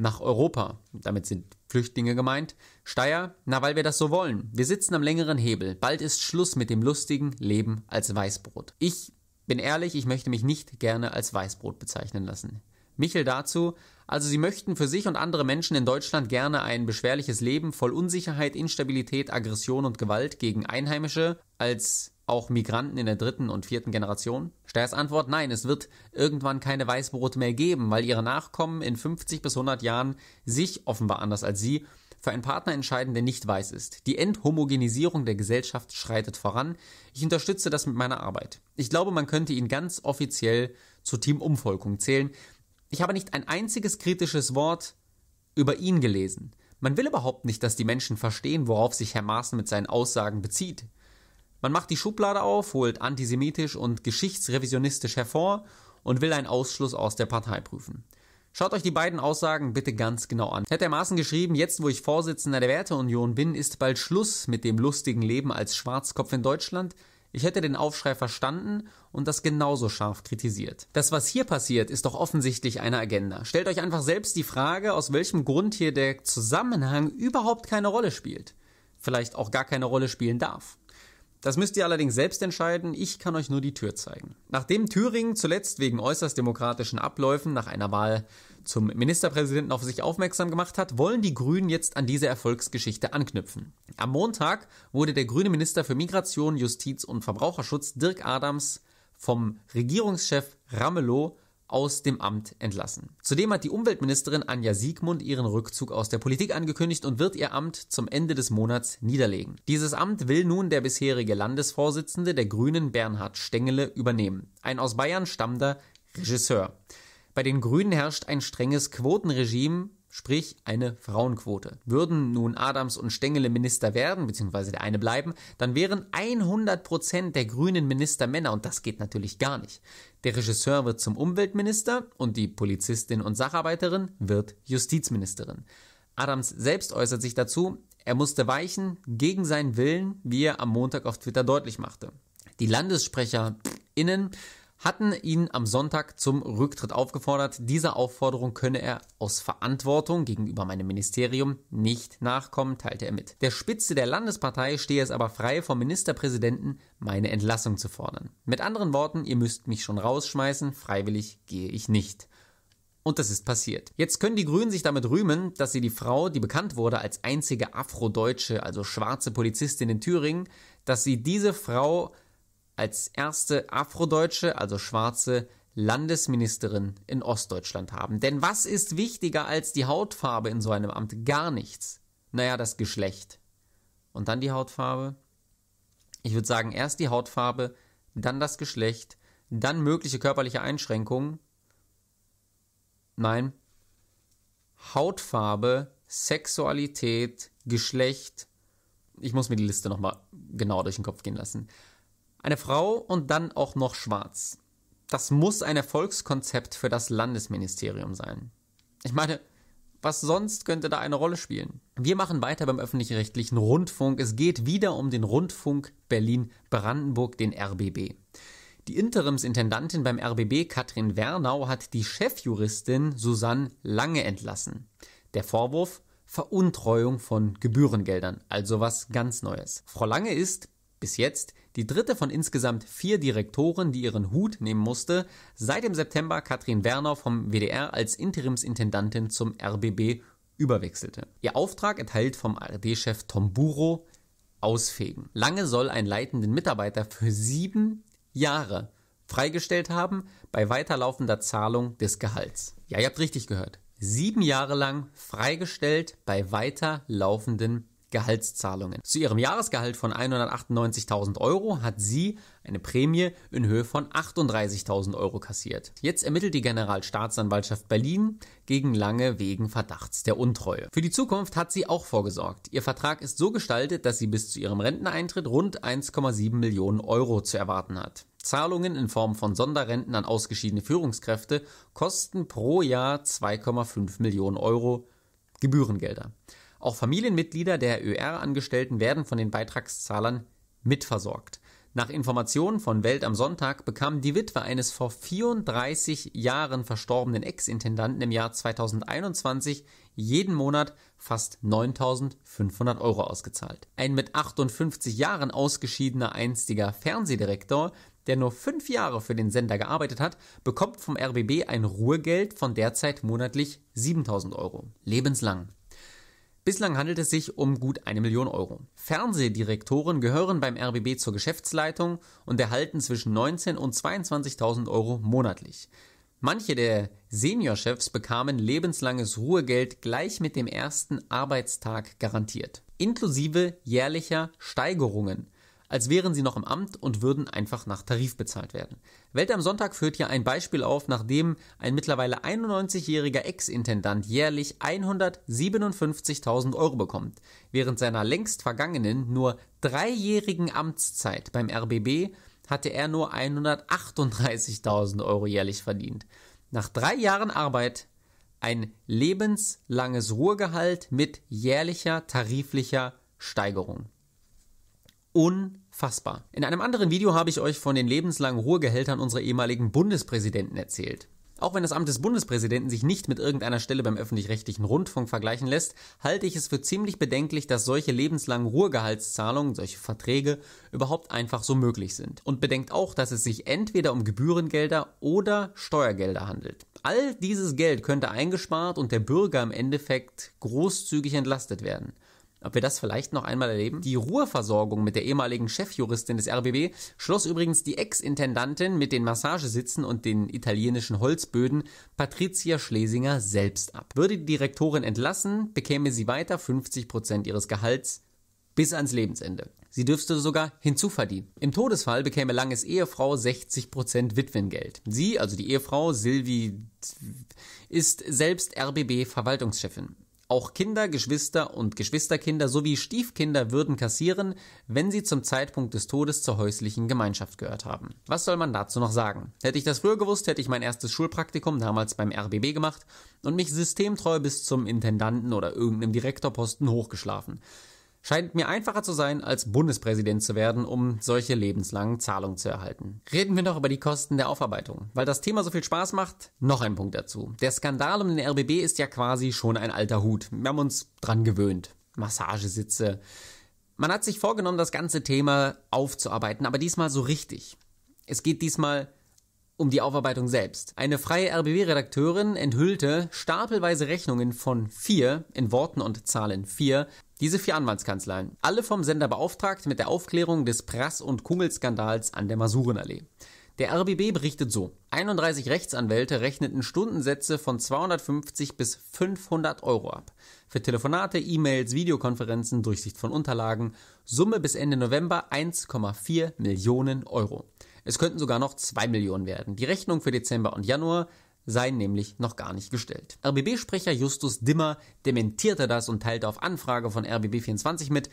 nach Europa. Damit sind Flüchtlinge gemeint. Steier, na, weil wir das so wollen. Wir sitzen am längeren Hebel. Bald ist Schluss mit dem lustigen Leben als Weißbrot. Ich bin ehrlich, ich möchte mich nicht gerne als Weißbrot bezeichnen lassen. Michel dazu, also Sie möchten für sich und andere Menschen in Deutschland gerne ein beschwerliches Leben voll Unsicherheit, Instabilität, Aggression und Gewalt gegen Einheimische als auch Migranten in der dritten und vierten Generation? Steyers Antwort, nein, es wird irgendwann keine Weißbrote mehr geben, weil ihre Nachkommen in 50 bis 100 Jahren sich offenbar anders als sie für einen Partner entscheiden, der nicht weiß ist. Die Enthomogenisierung der Gesellschaft schreitet voran. Ich unterstütze das mit meiner Arbeit. Ich glaube, man könnte ihn ganz offiziell zur Teamumvolkung zählen. Ich habe nicht ein einziges kritisches Wort über ihn gelesen. Man will überhaupt nicht, dass die Menschen verstehen, worauf sich Herr Maaßen mit seinen Aussagen bezieht. Man macht die Schublade auf, holt antisemitisch und geschichtsrevisionistisch hervor und will einen Ausschluss aus der Partei prüfen. Schaut euch die beiden Aussagen bitte ganz genau an. Hätte er Maaßen geschrieben, jetzt wo ich Vorsitzender der Werteunion bin, ist bald Schluss mit dem lustigen Leben als Schwarzkopf in Deutschland, ich hätte den Aufschrei verstanden und das genauso scharf kritisiert. Das, was hier passiert, ist doch offensichtlich eine Agenda. Stellt euch einfach selbst die Frage, aus welchem Grund hier der Zusammenhang überhaupt keine Rolle spielt. Vielleicht auch gar keine Rolle spielen darf. Das müsst ihr allerdings selbst entscheiden, ich kann euch nur die Tür zeigen. Nachdem Thüringen zuletzt wegen äußerst demokratischen Abläufen nach einer Wahl zum Ministerpräsidenten auf sich aufmerksam gemacht hat, wollen die Grünen jetzt an diese Erfolgsgeschichte anknüpfen. Am Montag wurde der grüne Minister für Migration, Justiz und Verbraucherschutz Dirk Adams vom Regierungschef Ramelow aus dem Amt entlassen. Zudem hat die Umweltministerin Anja Siegmund ihren Rückzug aus der Politik angekündigt und wird ihr Amt zum Ende des Monats niederlegen. Dieses Amt will nun der bisherige Landesvorsitzende der Grünen Bernhard Stengele übernehmen, ein aus Bayern stammender Regisseur. Bei den Grünen herrscht ein strenges Quotenregime, sprich eine Frauenquote. Würden nun Adams und Stengele Minister werden, beziehungsweise der eine bleiben, dann wären 100 der grünen Minister Männer und das geht natürlich gar nicht. Der Regisseur wird zum Umweltminister und die Polizistin und Sacharbeiterin wird Justizministerin. Adams selbst äußert sich dazu, er musste weichen gegen seinen Willen, wie er am Montag auf Twitter deutlich machte. Die LandessprecherInnen hatten ihn am Sonntag zum Rücktritt aufgefordert. Dieser Aufforderung könne er aus Verantwortung gegenüber meinem Ministerium nicht nachkommen, teilte er mit. Der Spitze der Landespartei stehe es aber frei, vom Ministerpräsidenten meine Entlassung zu fordern. Mit anderen Worten, ihr müsst mich schon rausschmeißen, freiwillig gehe ich nicht. Und das ist passiert. Jetzt können die Grünen sich damit rühmen, dass sie die Frau, die bekannt wurde als einzige afrodeutsche, also schwarze Polizistin in Thüringen, dass sie diese Frau als erste afrodeutsche, also schwarze Landesministerin in Ostdeutschland haben. Denn was ist wichtiger als die Hautfarbe in so einem Amt? Gar nichts. Naja, das Geschlecht. Und dann die Hautfarbe. Ich würde sagen, erst die Hautfarbe, dann das Geschlecht, dann mögliche körperliche Einschränkungen. Nein. Hautfarbe, Sexualität, Geschlecht. Ich muss mir die Liste nochmal genau durch den Kopf gehen lassen. Eine Frau und dann auch noch schwarz. Das muss ein Erfolgskonzept für das Landesministerium sein. Ich meine, was sonst könnte da eine Rolle spielen? Wir machen weiter beim öffentlich-rechtlichen Rundfunk. Es geht wieder um den Rundfunk Berlin-Brandenburg, den RBB. Die Interimsintendantin beim RBB Katrin Wernau hat die Chefjuristin Susanne Lange entlassen. Der Vorwurf Veruntreuung von Gebührengeldern, also was ganz Neues. Frau Lange ist bis jetzt die dritte von insgesamt vier Direktoren, die ihren Hut nehmen musste, seit dem September Katrin Werner vom WDR als Interimsintendantin zum RBB überwechselte. Ihr Auftrag erteilt vom ARD-Chef Tom Buro ausfegen. Lange soll ein leitenden Mitarbeiter für sieben Jahre freigestellt haben bei weiterlaufender Zahlung des Gehalts. Ja, ihr habt richtig gehört. Sieben Jahre lang freigestellt bei weiterlaufendem Gehaltszahlungen. Zu ihrem Jahresgehalt von 198.000 Euro hat sie eine Prämie in Höhe von 38.000 Euro kassiert. Jetzt ermittelt die Generalstaatsanwaltschaft Berlin gegen Lange wegen Verdachts der Untreue. Für die Zukunft hat sie auch vorgesorgt. Ihr Vertrag ist so gestaltet, dass sie bis zu ihrem Renteneintritt rund 1,7 Millionen Euro zu erwarten hat. Zahlungen in Form von Sonderrenten an ausgeschiedene Führungskräfte kosten pro Jahr 2,5 Millionen Euro Gebührengelder. Auch Familienmitglieder der ÖR-Angestellten werden von den Beitragszahlern mitversorgt. Nach Informationen von Welt am Sonntag bekam die Witwe eines vor 34 Jahren verstorbenen Ex-Intendanten im Jahr 2021 jeden Monat fast 9.500 Euro ausgezahlt. Ein mit 58 Jahren ausgeschiedener einstiger Fernsehdirektor, der nur fünf Jahre für den Sender gearbeitet hat, bekommt vom RBB ein Ruhegeld von derzeit monatlich 7.000 Euro. Lebenslang. Bislang handelt es sich um gut eine Million Euro. Fernsehdirektoren gehören beim RBB zur Geschäftsleitung und erhalten zwischen 19 und 22.000 Euro monatlich. Manche der Seniorchefs bekamen lebenslanges Ruhegeld gleich mit dem ersten Arbeitstag garantiert, inklusive jährlicher Steigerungen als wären sie noch im Amt und würden einfach nach Tarif bezahlt werden. Welt am Sonntag führt hier ein Beispiel auf, nachdem ein mittlerweile 91-jähriger Ex-Intendant jährlich 157.000 Euro bekommt, während seiner längst vergangenen, nur dreijährigen Amtszeit beim RBB hatte er nur 138.000 Euro jährlich verdient. Nach drei Jahren Arbeit ein lebenslanges Ruhegehalt mit jährlicher tariflicher Steigerung. Unfassbar. In einem anderen Video habe ich euch von den lebenslangen Ruhegehältern unserer ehemaligen Bundespräsidenten erzählt. Auch wenn das Amt des Bundespräsidenten sich nicht mit irgendeiner Stelle beim öffentlich-rechtlichen Rundfunk vergleichen lässt, halte ich es für ziemlich bedenklich, dass solche lebenslangen Ruhegehaltszahlungen, solche Verträge, überhaupt einfach so möglich sind. Und bedenkt auch, dass es sich entweder um Gebührengelder oder Steuergelder handelt. All dieses Geld könnte eingespart und der Bürger im Endeffekt großzügig entlastet werden ob wir das vielleicht noch einmal erleben. Die Ruheversorgung mit der ehemaligen Chefjuristin des RBB schloss übrigens die Ex-Intendantin mit den Massagesitzen und den italienischen Holzböden Patricia Schlesinger selbst ab. Würde die Direktorin entlassen, bekäme sie weiter 50 Prozent ihres Gehalts bis ans Lebensende. Sie dürfte sogar hinzuverdienen. Im Todesfall bekäme Langes Ehefrau 60% Prozent Witwengeld. Sie, also die Ehefrau Silvi, ist selbst RBB-Verwaltungschefin. Auch Kinder, Geschwister und Geschwisterkinder sowie Stiefkinder würden kassieren, wenn sie zum Zeitpunkt des Todes zur häuslichen Gemeinschaft gehört haben. Was soll man dazu noch sagen? Hätte ich das früher gewusst, hätte ich mein erstes Schulpraktikum damals beim RBB gemacht und mich systemtreu bis zum Intendanten oder irgendeinem Direktorposten hochgeschlafen. Scheint mir einfacher zu sein, als Bundespräsident zu werden, um solche lebenslangen Zahlungen zu erhalten. Reden wir noch über die Kosten der Aufarbeitung. Weil das Thema so viel Spaß macht, noch ein Punkt dazu. Der Skandal um den RBB ist ja quasi schon ein alter Hut. Wir haben uns dran gewöhnt. Massagesitze. Man hat sich vorgenommen, das ganze Thema aufzuarbeiten, aber diesmal so richtig. Es geht diesmal um die Aufarbeitung selbst. Eine freie RBB-Redakteurin enthüllte stapelweise Rechnungen von vier, in Worten und Zahlen vier, diese vier Anwaltskanzleien, alle vom Sender beauftragt mit der Aufklärung des Prass- und Kungelskandals an der Masurenallee. Der RBB berichtet so, 31 Rechtsanwälte rechneten Stundensätze von 250 bis 500 Euro ab. Für Telefonate, E-Mails, Videokonferenzen, Durchsicht von Unterlagen, Summe bis Ende November 1,4 Millionen Euro. Es könnten sogar noch 2 Millionen werden. Die Rechnung für Dezember und Januar seien nämlich noch gar nicht gestellt. RBB-Sprecher Justus Dimmer dementierte das und teilte auf Anfrage von RBB24 mit,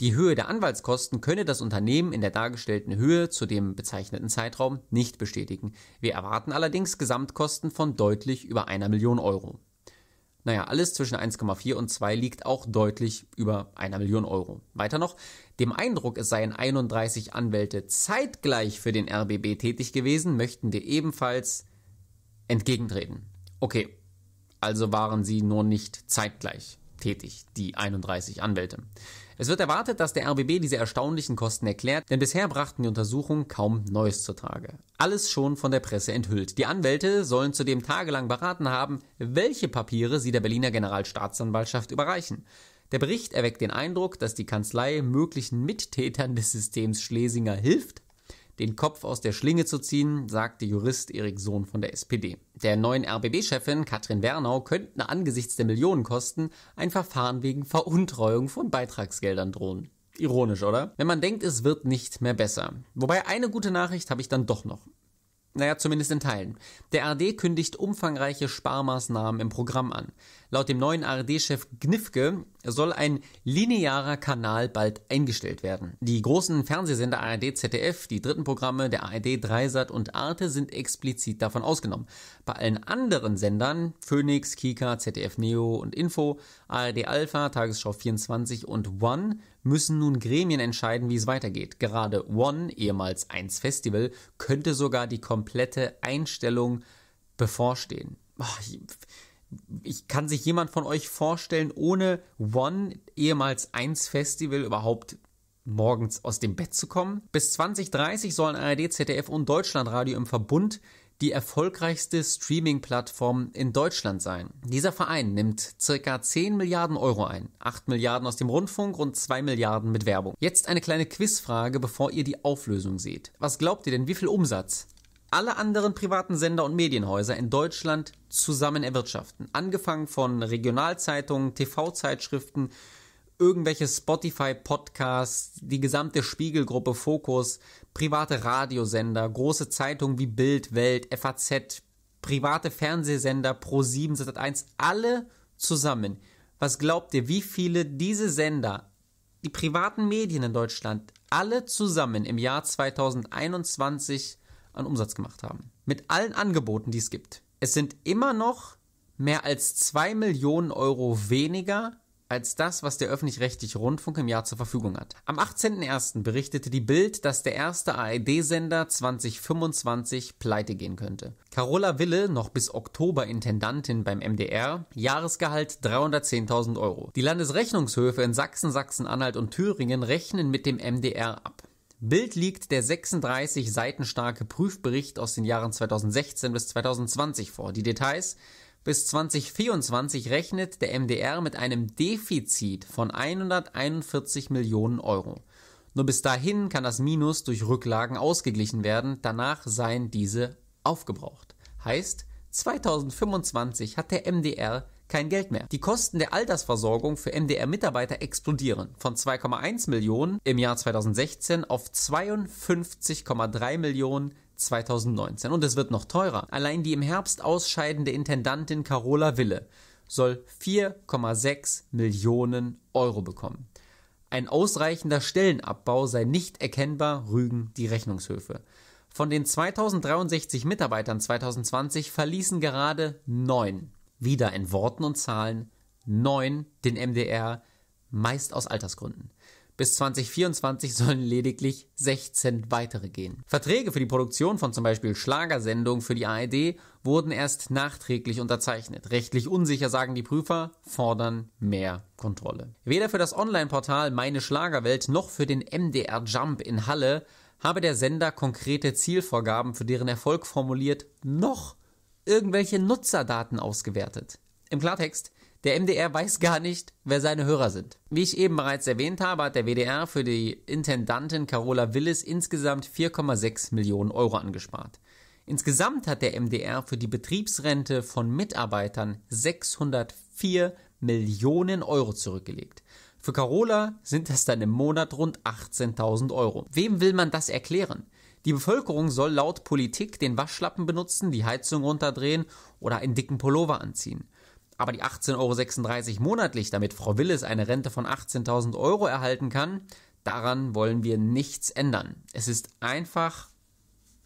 die Höhe der Anwaltskosten könne das Unternehmen in der dargestellten Höhe zu dem bezeichneten Zeitraum nicht bestätigen. Wir erwarten allerdings Gesamtkosten von deutlich über einer Million Euro. Naja, alles zwischen 1,4 und 2 liegt auch deutlich über einer Million Euro. Weiter noch, dem Eindruck, es seien 31 Anwälte zeitgleich für den RBB tätig gewesen, möchten wir ebenfalls entgegentreten. Okay, also waren sie nur nicht zeitgleich tätig, die 31 Anwälte. Es wird erwartet, dass der RBB diese erstaunlichen Kosten erklärt, denn bisher brachten die Untersuchungen kaum Neues zutage. Alles schon von der Presse enthüllt. Die Anwälte sollen zudem tagelang beraten haben, welche Papiere sie der Berliner Generalstaatsanwaltschaft überreichen. Der Bericht erweckt den Eindruck, dass die Kanzlei möglichen Mittätern des Systems Schlesinger hilft, den Kopf aus der Schlinge zu ziehen, sagte Jurist Erik Sohn von der SPD. Der neuen RBB-Chefin Katrin Wernau könnten angesichts der Millionenkosten ein Verfahren wegen Veruntreuung von Beitragsgeldern drohen. Ironisch, oder? Wenn man denkt, es wird nicht mehr besser. Wobei eine gute Nachricht habe ich dann doch noch. Naja, zumindest in Teilen. Der RD kündigt umfangreiche Sparmaßnahmen im Programm an. Laut dem neuen ARD-Chef Gnifke soll ein linearer Kanal bald eingestellt werden. Die großen Fernsehsender ARD, ZDF, die dritten Programme der ARD, Dreisat und Arte sind explizit davon ausgenommen. Bei allen anderen Sendern, Phoenix, Kika, ZDF Neo und Info, ARD Alpha, Tagesschau 24 und One, müssen nun Gremien entscheiden, wie es weitergeht. Gerade One, ehemals 1 Festival, könnte sogar die komplette Einstellung bevorstehen. Oh, ich, ich kann sich jemand von euch vorstellen, ohne One, ehemals 1 Festival, überhaupt morgens aus dem Bett zu kommen? Bis 2030 sollen ARD, ZDF und Deutschlandradio im Verbund die erfolgreichste Streaming-Plattform in Deutschland sein. Dieser Verein nimmt ca. 10 Milliarden Euro ein, 8 Milliarden aus dem Rundfunk und 2 Milliarden mit Werbung. Jetzt eine kleine Quizfrage, bevor ihr die Auflösung seht. Was glaubt ihr denn, wie viel Umsatz alle anderen privaten Sender und Medienhäuser in Deutschland zusammen erwirtschaften. Angefangen von Regionalzeitungen, TV-Zeitschriften, irgendwelche Spotify-Podcasts, die gesamte Spiegelgruppe Fokus, private Radiosender, große Zeitungen wie Bild, Welt, FAZ, private Fernsehsender, Pro7, Sat1, alle zusammen. Was glaubt ihr, wie viele diese Sender, die privaten Medien in Deutschland, alle zusammen im Jahr 2021 an Umsatz gemacht haben. Mit allen Angeboten, die es gibt. Es sind immer noch mehr als 2 Millionen Euro weniger als das, was der öffentlich-rechtliche Rundfunk im Jahr zur Verfügung hat. Am 18.01. berichtete die Bild, dass der erste ARD-Sender 2025 pleite gehen könnte. Carola Wille, noch bis Oktober Intendantin beim MDR, Jahresgehalt 310.000 Euro. Die Landesrechnungshöfe in Sachsen, Sachsen-Anhalt und Thüringen rechnen mit dem MDR ab. Bild liegt der 36 Seiten starke Prüfbericht aus den Jahren 2016 bis 2020 vor. Die Details bis 2024 rechnet der MDR mit einem Defizit von 141 Millionen Euro. Nur bis dahin kann das Minus durch Rücklagen ausgeglichen werden, danach seien diese aufgebraucht. Heißt, 2025 hat der MDR kein Geld mehr. Die Kosten der Altersversorgung für MDR-Mitarbeiter explodieren von 2,1 Millionen im Jahr 2016 auf 52,3 Millionen 2019. Und es wird noch teurer. Allein die im Herbst ausscheidende Intendantin Carola Wille soll 4,6 Millionen Euro bekommen. Ein ausreichender Stellenabbau sei nicht erkennbar, rügen die Rechnungshöfe. Von den 2063 Mitarbeitern 2020 verließen gerade neun wieder in Worten und Zahlen, 9 den MDR, meist aus Altersgründen. Bis 2024 sollen lediglich 16 weitere gehen. Verträge für die Produktion von zum Beispiel Schlagersendungen für die ARD wurden erst nachträglich unterzeichnet. Rechtlich unsicher sagen die Prüfer, fordern mehr Kontrolle. Weder für das Online-Portal Meine Schlagerwelt noch für den MDR Jump in Halle habe der Sender konkrete Zielvorgaben für deren Erfolg formuliert, noch irgendwelche Nutzerdaten ausgewertet. Im Klartext, der MDR weiß gar nicht, wer seine Hörer sind. Wie ich eben bereits erwähnt habe, hat der WDR für die Intendantin Carola Willis insgesamt 4,6 Millionen Euro angespart. Insgesamt hat der MDR für die Betriebsrente von Mitarbeitern 604 Millionen Euro zurückgelegt. Für Carola sind das dann im Monat rund 18.000 Euro. Wem will man das erklären? Die Bevölkerung soll laut Politik den Waschlappen benutzen, die Heizung runterdrehen oder einen dicken Pullover anziehen. Aber die 18,36 Euro monatlich, damit Frau Willis eine Rente von 18.000 Euro erhalten kann, daran wollen wir nichts ändern. Es ist einfach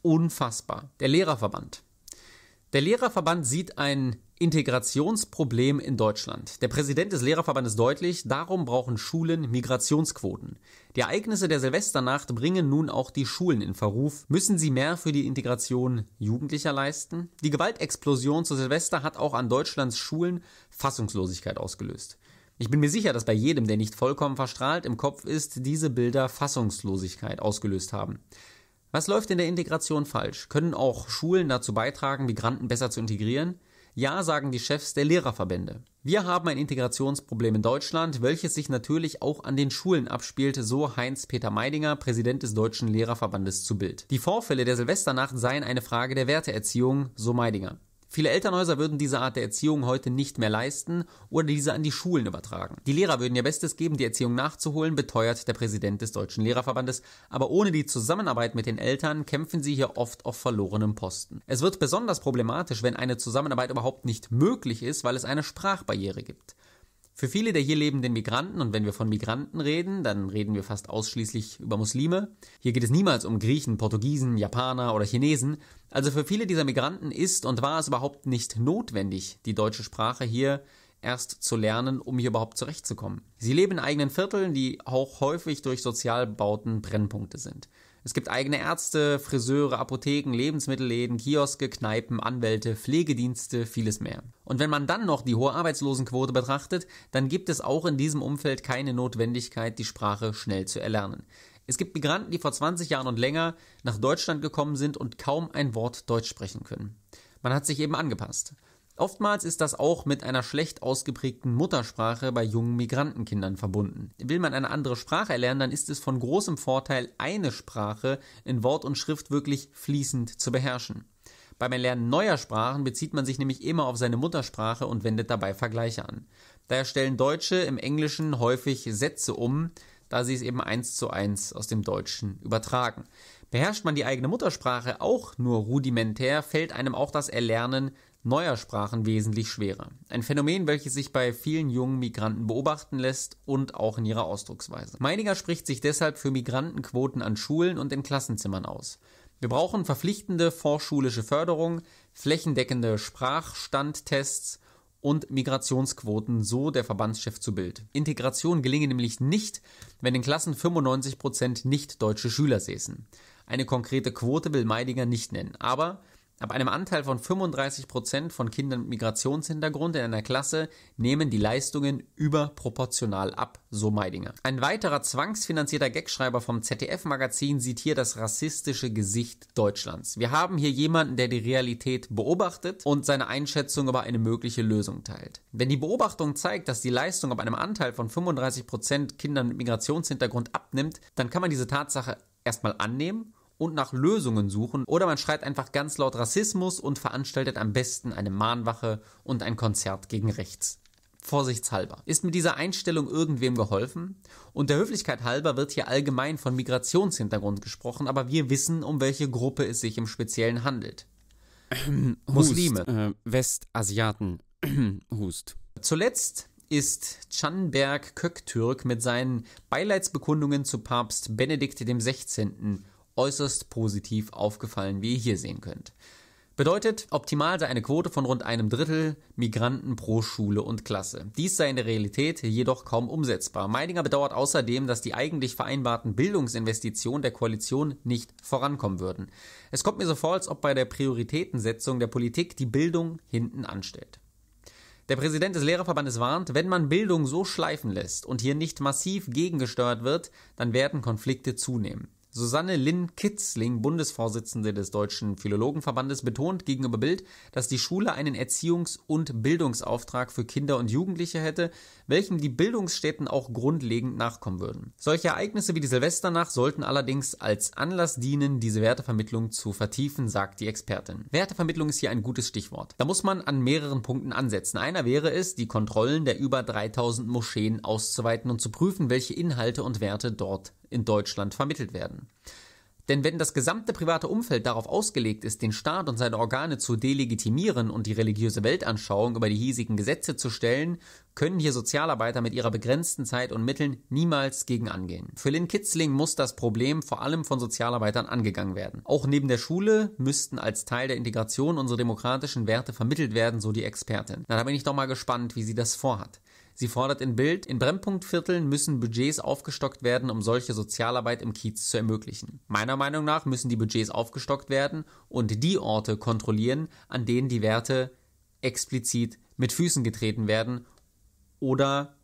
unfassbar. Der Lehrerverband. Der Lehrerverband sieht einen Integrationsproblem in Deutschland. Der Präsident des Lehrerverbandes deutlich, darum brauchen Schulen Migrationsquoten. Die Ereignisse der Silvesternacht bringen nun auch die Schulen in Verruf. Müssen sie mehr für die Integration Jugendlicher leisten? Die Gewaltexplosion zu Silvester hat auch an Deutschlands Schulen Fassungslosigkeit ausgelöst. Ich bin mir sicher, dass bei jedem, der nicht vollkommen verstrahlt im Kopf ist, diese Bilder Fassungslosigkeit ausgelöst haben. Was läuft in der Integration falsch? Können auch Schulen dazu beitragen, Migranten besser zu integrieren? Ja sagen die Chefs der Lehrerverbände. Wir haben ein Integrationsproblem in Deutschland, welches sich natürlich auch an den Schulen abspielte, so Heinz-Peter Meidinger, Präsident des Deutschen Lehrerverbandes zu Bild. Die Vorfälle der Silvesternacht seien eine Frage der Werteerziehung, so Meidinger. Viele Elternhäuser würden diese Art der Erziehung heute nicht mehr leisten oder diese an die Schulen übertragen. Die Lehrer würden ihr Bestes geben, die Erziehung nachzuholen, beteuert der Präsident des Deutschen Lehrerverbandes, aber ohne die Zusammenarbeit mit den Eltern kämpfen sie hier oft auf verlorenem Posten. Es wird besonders problematisch, wenn eine Zusammenarbeit überhaupt nicht möglich ist, weil es eine Sprachbarriere gibt. Für viele der hier lebenden Migranten, und wenn wir von Migranten reden, dann reden wir fast ausschließlich über Muslime. Hier geht es niemals um Griechen, Portugiesen, Japaner oder Chinesen. Also für viele dieser Migranten ist und war es überhaupt nicht notwendig, die deutsche Sprache hier erst zu lernen, um hier überhaupt zurechtzukommen. Sie leben in eigenen Vierteln, die auch häufig durch Sozialbauten Brennpunkte sind. Es gibt eigene Ärzte, Friseure, Apotheken, Lebensmittelläden, Kioske, Kneipen, Anwälte, Pflegedienste, vieles mehr. Und wenn man dann noch die hohe Arbeitslosenquote betrachtet, dann gibt es auch in diesem Umfeld keine Notwendigkeit, die Sprache schnell zu erlernen. Es gibt Migranten, die vor 20 Jahren und länger nach Deutschland gekommen sind und kaum ein Wort Deutsch sprechen können. Man hat sich eben angepasst. Oftmals ist das auch mit einer schlecht ausgeprägten Muttersprache bei jungen Migrantenkindern verbunden. Will man eine andere Sprache erlernen, dann ist es von großem Vorteil, eine Sprache in Wort und Schrift wirklich fließend zu beherrschen. Beim Erlernen neuer Sprachen bezieht man sich nämlich immer auf seine Muttersprache und wendet dabei Vergleiche an. Daher stellen Deutsche im Englischen häufig Sätze um, da sie es eben eins zu eins aus dem Deutschen übertragen. Beherrscht man die eigene Muttersprache auch nur rudimentär, fällt einem auch das Erlernen neuer Sprachen wesentlich schwerer. Ein Phänomen, welches sich bei vielen jungen Migranten beobachten lässt und auch in ihrer Ausdrucksweise. Meininger spricht sich deshalb für Migrantenquoten an Schulen und in Klassenzimmern aus. Wir brauchen verpflichtende vorschulische Förderung, flächendeckende Sprachstandtests und Migrationsquoten, so der Verbandschef zu Bild. Integration gelinge nämlich nicht, wenn in Klassen 95 nicht deutsche Schüler säßen. Eine konkrete Quote will Meidinger nicht nennen, aber Ab einem Anteil von 35 Prozent von Kindern mit Migrationshintergrund in einer Klasse nehmen die Leistungen überproportional ab, so Meidinger. Ein weiterer zwangsfinanzierter Gagschreiber vom ZDF-Magazin sieht hier das rassistische Gesicht Deutschlands. Wir haben hier jemanden, der die Realität beobachtet und seine Einschätzung über eine mögliche Lösung teilt. Wenn die Beobachtung zeigt, dass die Leistung ab einem Anteil von 35 Prozent Kindern mit Migrationshintergrund abnimmt, dann kann man diese Tatsache erstmal annehmen und nach Lösungen suchen oder man schreit einfach ganz laut Rassismus und veranstaltet am besten eine Mahnwache und ein Konzert gegen rechts. Vorsichtshalber. Ist mit dieser Einstellung irgendwem geholfen? Und der Höflichkeit halber wird hier allgemein von Migrationshintergrund gesprochen, aber wir wissen, um welche Gruppe es sich im Speziellen handelt. Ähm, Muslime. Hust, äh, Westasiaten. Hust. Zuletzt ist Canberg Köktürk mit seinen Beileidsbekundungen zu Papst Benedikt XVI äußerst positiv aufgefallen, wie ihr hier sehen könnt. Bedeutet, optimal sei eine Quote von rund einem Drittel Migranten pro Schule und Klasse. Dies sei in der Realität jedoch kaum umsetzbar. Meidinger bedauert außerdem, dass die eigentlich vereinbarten Bildungsinvestitionen der Koalition nicht vorankommen würden. Es kommt mir so vor, als ob bei der Prioritätensetzung der Politik die Bildung hinten anstellt. Der Präsident des Lehrerverbandes warnt, wenn man Bildung so schleifen lässt und hier nicht massiv gegengesteuert wird, dann werden Konflikte zunehmen. Susanne Lynn Kitzling, Bundesvorsitzende des Deutschen Philologenverbandes, betont gegenüber Bild, dass die Schule einen Erziehungs- und Bildungsauftrag für Kinder und Jugendliche hätte, welchem die Bildungsstätten auch grundlegend nachkommen würden. Solche Ereignisse wie die Silvesternacht sollten allerdings als Anlass dienen, diese Wertevermittlung zu vertiefen, sagt die Expertin. Wertevermittlung ist hier ein gutes Stichwort. Da muss man an mehreren Punkten ansetzen. Einer wäre es, die Kontrollen der über 3000 Moscheen auszuweiten und zu prüfen, welche Inhalte und Werte dort in Deutschland vermittelt werden. Denn wenn das gesamte private Umfeld darauf ausgelegt ist, den Staat und seine Organe zu delegitimieren und die religiöse Weltanschauung über die hiesigen Gesetze zu stellen, können hier Sozialarbeiter mit ihrer begrenzten Zeit und Mitteln niemals gegen angehen. Für Lynn Kitzling muss das Problem vor allem von Sozialarbeitern angegangen werden. Auch neben der Schule müssten als Teil der Integration unsere demokratischen Werte vermittelt werden, so die Expertin. Na, da bin ich doch mal gespannt, wie sie das vorhat. Sie fordert in Bild, in Brennpunktvierteln müssen Budgets aufgestockt werden, um solche Sozialarbeit im Kiez zu ermöglichen. Meiner Meinung nach müssen die Budgets aufgestockt werden und die Orte kontrollieren, an denen die Werte explizit mit Füßen getreten werden oder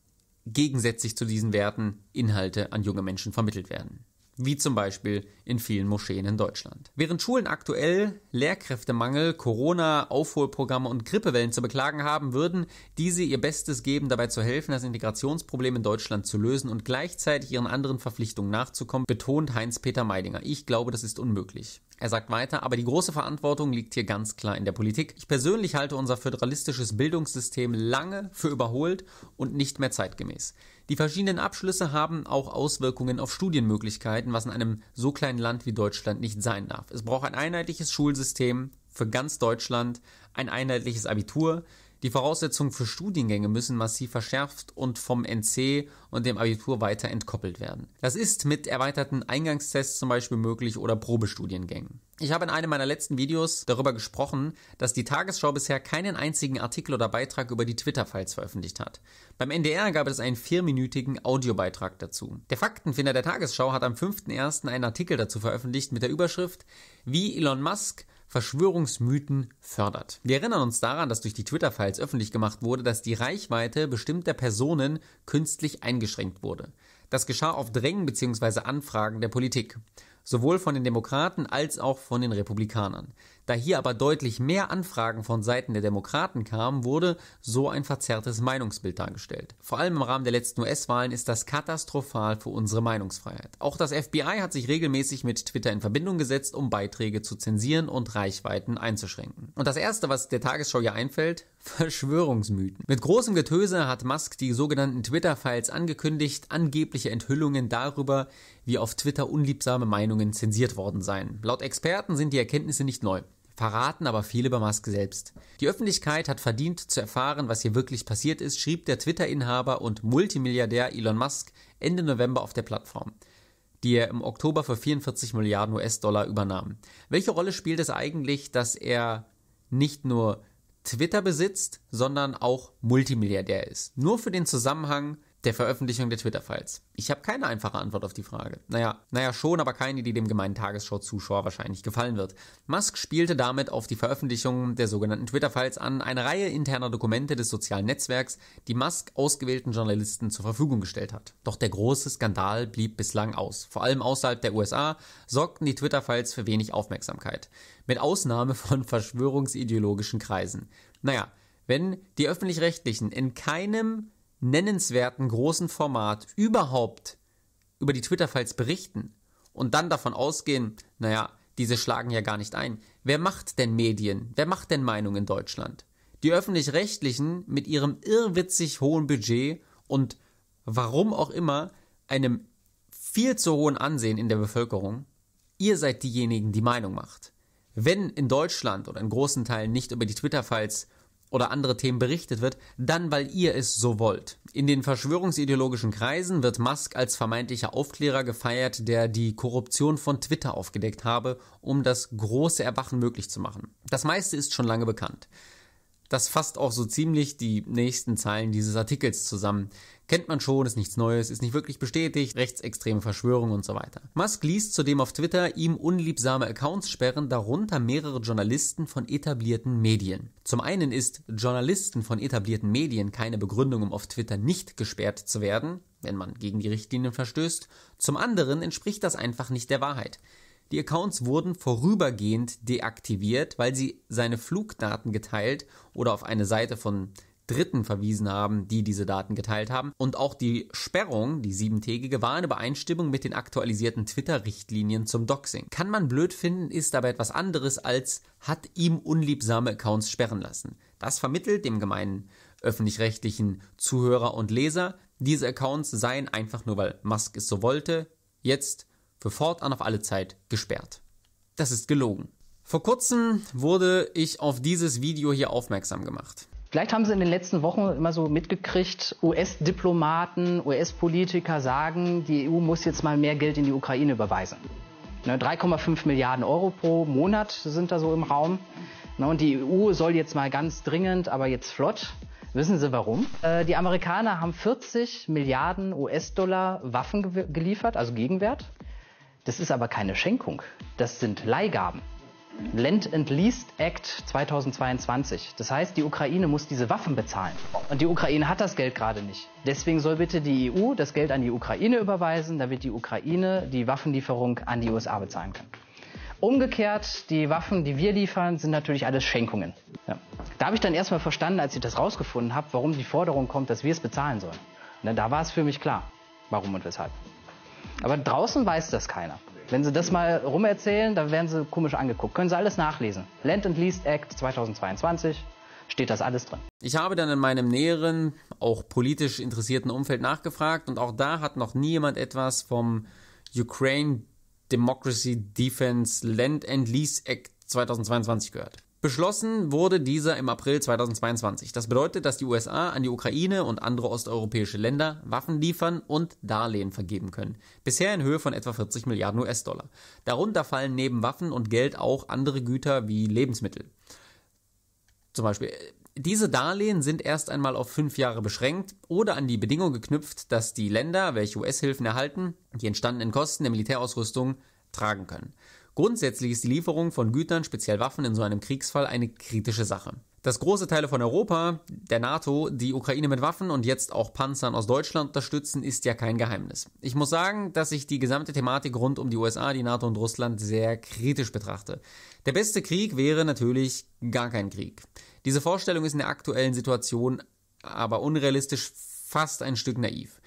gegensätzlich zu diesen Werten Inhalte an junge Menschen vermittelt werden wie zum Beispiel in vielen Moscheen in Deutschland. Während Schulen aktuell Lehrkräftemangel, Corona, Aufholprogramme und Grippewellen zu beklagen haben, würden diese ihr Bestes geben, dabei zu helfen, das Integrationsproblem in Deutschland zu lösen und gleichzeitig ihren anderen Verpflichtungen nachzukommen, betont Heinz-Peter Meidinger. Ich glaube, das ist unmöglich. Er sagt weiter, aber die große Verantwortung liegt hier ganz klar in der Politik. Ich persönlich halte unser föderalistisches Bildungssystem lange für überholt und nicht mehr zeitgemäß. Die verschiedenen Abschlüsse haben auch Auswirkungen auf Studienmöglichkeiten, was in einem so kleinen Land wie Deutschland nicht sein darf. Es braucht ein einheitliches Schulsystem für ganz Deutschland, ein einheitliches Abitur, die Voraussetzungen für Studiengänge müssen massiv verschärft und vom NC und dem Abitur weiter entkoppelt werden. Das ist mit erweiterten Eingangstests zum Beispiel möglich oder Probestudiengängen. Ich habe in einem meiner letzten Videos darüber gesprochen, dass die Tagesschau bisher keinen einzigen Artikel oder Beitrag über die Twitter-Files veröffentlicht hat. Beim NDR gab es einen vierminütigen Audiobeitrag dazu. Der Faktenfinder der Tagesschau hat am 5.1. einen Artikel dazu veröffentlicht mit der Überschrift Wie Elon Musk Verschwörungsmythen fördert. Wir erinnern uns daran, dass durch die Twitter-Files öffentlich gemacht wurde, dass die Reichweite bestimmter Personen künstlich eingeschränkt wurde. Das geschah auf Drängen bzw. Anfragen der Politik, sowohl von den Demokraten als auch von den Republikanern. Da hier aber deutlich mehr Anfragen von Seiten der Demokraten kamen, wurde so ein verzerrtes Meinungsbild dargestellt. Vor allem im Rahmen der letzten US-Wahlen ist das katastrophal für unsere Meinungsfreiheit. Auch das FBI hat sich regelmäßig mit Twitter in Verbindung gesetzt, um Beiträge zu zensieren und Reichweiten einzuschränken. Und das erste, was der Tagesschau hier einfällt, Verschwörungsmythen. Mit großem Getöse hat Musk die sogenannten Twitter-Files angekündigt, angebliche Enthüllungen darüber, wie auf Twitter unliebsame Meinungen zensiert worden seien. Laut Experten sind die Erkenntnisse nicht neu verraten aber viel über Musk selbst. Die Öffentlichkeit hat verdient zu erfahren, was hier wirklich passiert ist, schrieb der Twitter-Inhaber und Multimilliardär Elon Musk Ende November auf der Plattform die er im Oktober für 44 Milliarden US-Dollar übernahm. Welche Rolle spielt es eigentlich, dass er nicht nur Twitter besitzt, sondern auch Multimilliardär ist? Nur für den Zusammenhang der Veröffentlichung der Twitter-Files? Ich habe keine einfache Antwort auf die Frage. Naja, naja schon, aber keine, die dem gemeinen Tagesschau-Zuschauer wahrscheinlich gefallen wird. Musk spielte damit auf die Veröffentlichung der sogenannten Twitter-Files an, eine Reihe interner Dokumente des sozialen Netzwerks, die Musk ausgewählten Journalisten zur Verfügung gestellt hat. Doch der große Skandal blieb bislang aus. Vor allem außerhalb der USA sorgten die Twitter-Files für wenig Aufmerksamkeit. Mit Ausnahme von verschwörungsideologischen Kreisen. Naja, wenn die öffentlich-rechtlichen in keinem nennenswerten großen Format überhaupt über die Twitter-Files berichten und dann davon ausgehen, naja, diese schlagen ja gar nicht ein. Wer macht denn Medien? Wer macht denn Meinung in Deutschland? Die öffentlich-rechtlichen mit ihrem irrwitzig hohen Budget und warum auch immer einem viel zu hohen Ansehen in der Bevölkerung. Ihr seid diejenigen, die Meinung macht. Wenn in Deutschland oder in großen Teilen nicht über die Twitter-Files oder andere Themen berichtet wird, dann weil ihr es so wollt. In den verschwörungsideologischen Kreisen wird Musk als vermeintlicher Aufklärer gefeiert, der die Korruption von Twitter aufgedeckt habe, um das große Erwachen möglich zu machen. Das meiste ist schon lange bekannt. Das fasst auch so ziemlich die nächsten Zeilen dieses Artikels zusammen. Kennt man schon, ist nichts Neues, ist nicht wirklich bestätigt, rechtsextreme Verschwörung und so weiter. Musk ließ zudem auf Twitter ihm unliebsame Accounts sperren, darunter mehrere Journalisten von etablierten Medien. Zum einen ist Journalisten von etablierten Medien keine Begründung, um auf Twitter nicht gesperrt zu werden, wenn man gegen die Richtlinien verstößt. Zum anderen entspricht das einfach nicht der Wahrheit. Die Accounts wurden vorübergehend deaktiviert, weil sie seine Flugdaten geteilt oder auf eine Seite von Dritten verwiesen haben, die diese Daten geteilt haben. Und auch die Sperrung, die siebentägige, war in Übereinstimmung mit den aktualisierten Twitter-Richtlinien zum Doxing. Kann man blöd finden, ist aber etwas anderes als hat ihm unliebsame Accounts sperren lassen. Das vermittelt dem gemeinen öffentlich-rechtlichen Zuhörer und Leser, diese Accounts seien einfach nur, weil Musk es so wollte, jetzt für fortan auf alle Zeit gesperrt. Das ist gelogen. Vor kurzem wurde ich auf dieses Video hier aufmerksam gemacht. Vielleicht haben Sie in den letzten Wochen immer so mitgekriegt, US-Diplomaten, US-Politiker sagen, die EU muss jetzt mal mehr Geld in die Ukraine überweisen. 3,5 ne, Milliarden Euro pro Monat sind da so im Raum. Ne, und die EU soll jetzt mal ganz dringend, aber jetzt flott. Wissen Sie warum? Äh, die Amerikaner haben 40 Milliarden US-Dollar Waffen geliefert, also Gegenwert. Das ist aber keine Schenkung, das sind Leihgaben. Lend and Least Act 2022. Das heißt, die Ukraine muss diese Waffen bezahlen. Und die Ukraine hat das Geld gerade nicht. Deswegen soll bitte die EU das Geld an die Ukraine überweisen, damit die Ukraine die Waffenlieferung an die USA bezahlen kann. Umgekehrt, die Waffen, die wir liefern, sind natürlich alles Schenkungen. Ja. Da habe ich dann erstmal verstanden, als ich das rausgefunden habe, warum die Forderung kommt, dass wir es bezahlen sollen. Na, da war es für mich klar, warum und weshalb. Aber draußen weiß das keiner. Wenn Sie das mal rumerzählen, dann werden Sie komisch angeguckt. Können Sie alles nachlesen. Land and Lease Act 2022 steht das alles drin. Ich habe dann in meinem näheren, auch politisch interessierten Umfeld nachgefragt und auch da hat noch nie jemand etwas vom Ukraine Democracy Defense Land and Lease Act 2022 gehört. Beschlossen wurde dieser im April 2022. Das bedeutet, dass die USA an die Ukraine und andere osteuropäische Länder Waffen liefern und Darlehen vergeben können. Bisher in Höhe von etwa 40 Milliarden US-Dollar. Darunter fallen neben Waffen und Geld auch andere Güter wie Lebensmittel. Zum Beispiel, äh, diese Darlehen sind erst einmal auf fünf Jahre beschränkt oder an die Bedingung geknüpft, dass die Länder, welche US-Hilfen erhalten, die entstandenen Kosten der Militärausrüstung tragen können. Grundsätzlich ist die Lieferung von Gütern, speziell Waffen, in so einem Kriegsfall eine kritische Sache. Dass große Teile von Europa, der NATO, die Ukraine mit Waffen und jetzt auch Panzern aus Deutschland unterstützen, ist ja kein Geheimnis. Ich muss sagen, dass ich die gesamte Thematik rund um die USA, die NATO und Russland sehr kritisch betrachte. Der beste Krieg wäre natürlich gar kein Krieg. Diese Vorstellung ist in der aktuellen Situation aber unrealistisch fast ein Stück naiv.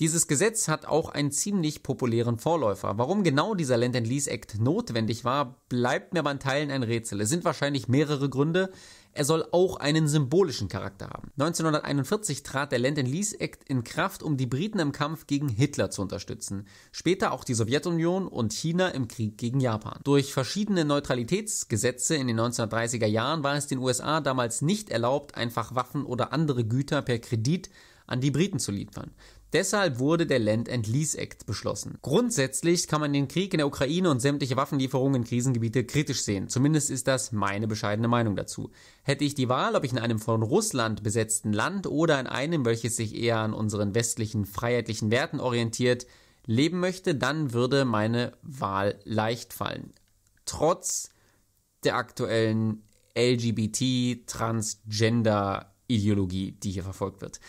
Dieses Gesetz hat auch einen ziemlich populären Vorläufer. Warum genau dieser Land and Lease Act notwendig war, bleibt mir beim Teilen ein Rätsel. Es sind wahrscheinlich mehrere Gründe. Er soll auch einen symbolischen Charakter haben. 1941 trat der Land and Lease Act in Kraft, um die Briten im Kampf gegen Hitler zu unterstützen. Später auch die Sowjetunion und China im Krieg gegen Japan. Durch verschiedene Neutralitätsgesetze in den 1930er Jahren war es den USA damals nicht erlaubt, einfach Waffen oder andere Güter per Kredit an die Briten zu liefern. Deshalb wurde der Land and Lease Act beschlossen. Grundsätzlich kann man den Krieg in der Ukraine und sämtliche Waffenlieferungen in Krisengebiete kritisch sehen. Zumindest ist das meine bescheidene Meinung dazu. Hätte ich die Wahl, ob ich in einem von Russland besetzten Land oder in einem, welches sich eher an unseren westlichen freiheitlichen Werten orientiert, leben möchte, dann würde meine Wahl leicht fallen. Trotz der aktuellen LGBT-Transgender-Ideologie, die hier verfolgt wird.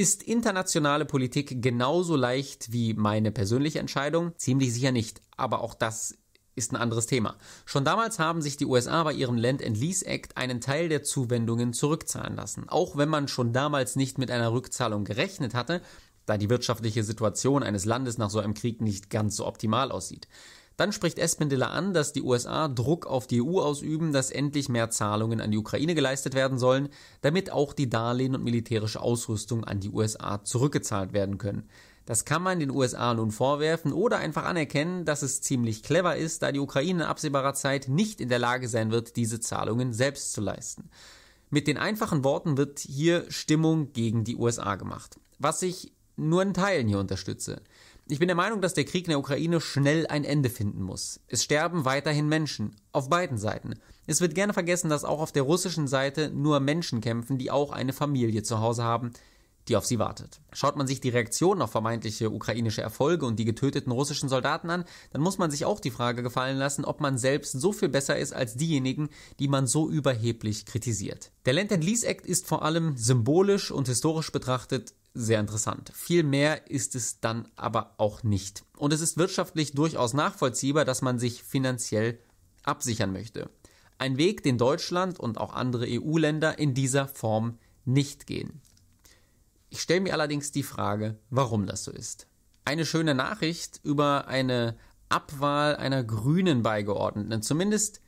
Ist internationale Politik genauso leicht wie meine persönliche Entscheidung? Ziemlich sicher nicht, aber auch das ist ein anderes Thema. Schon damals haben sich die USA bei ihrem Land and Lease Act einen Teil der Zuwendungen zurückzahlen lassen. Auch wenn man schon damals nicht mit einer Rückzahlung gerechnet hatte, da die wirtschaftliche Situation eines Landes nach so einem Krieg nicht ganz so optimal aussieht. Dann spricht Espendilla an, dass die USA Druck auf die EU ausüben, dass endlich mehr Zahlungen an die Ukraine geleistet werden sollen, damit auch die Darlehen und militärische Ausrüstung an die USA zurückgezahlt werden können. Das kann man den USA nun vorwerfen oder einfach anerkennen, dass es ziemlich clever ist, da die Ukraine in absehbarer Zeit nicht in der Lage sein wird, diese Zahlungen selbst zu leisten. Mit den einfachen Worten wird hier Stimmung gegen die USA gemacht, was ich nur in Teilen hier unterstütze. Ich bin der Meinung, dass der Krieg in der Ukraine schnell ein Ende finden muss. Es sterben weiterhin Menschen, auf beiden Seiten. Es wird gerne vergessen, dass auch auf der russischen Seite nur Menschen kämpfen, die auch eine Familie zu Hause haben, die auf sie wartet. Schaut man sich die Reaktionen auf vermeintliche ukrainische Erfolge und die getöteten russischen Soldaten an, dann muss man sich auch die Frage gefallen lassen, ob man selbst so viel besser ist als diejenigen, die man so überheblich kritisiert. Der Land and Lease Act ist vor allem symbolisch und historisch betrachtet sehr interessant. Viel mehr ist es dann aber auch nicht. Und es ist wirtschaftlich durchaus nachvollziehbar, dass man sich finanziell absichern möchte. Ein Weg, den Deutschland und auch andere EU-Länder in dieser Form nicht gehen. Ich stelle mir allerdings die Frage, warum das so ist. Eine schöne Nachricht über eine Abwahl einer Grünen beigeordneten, zumindest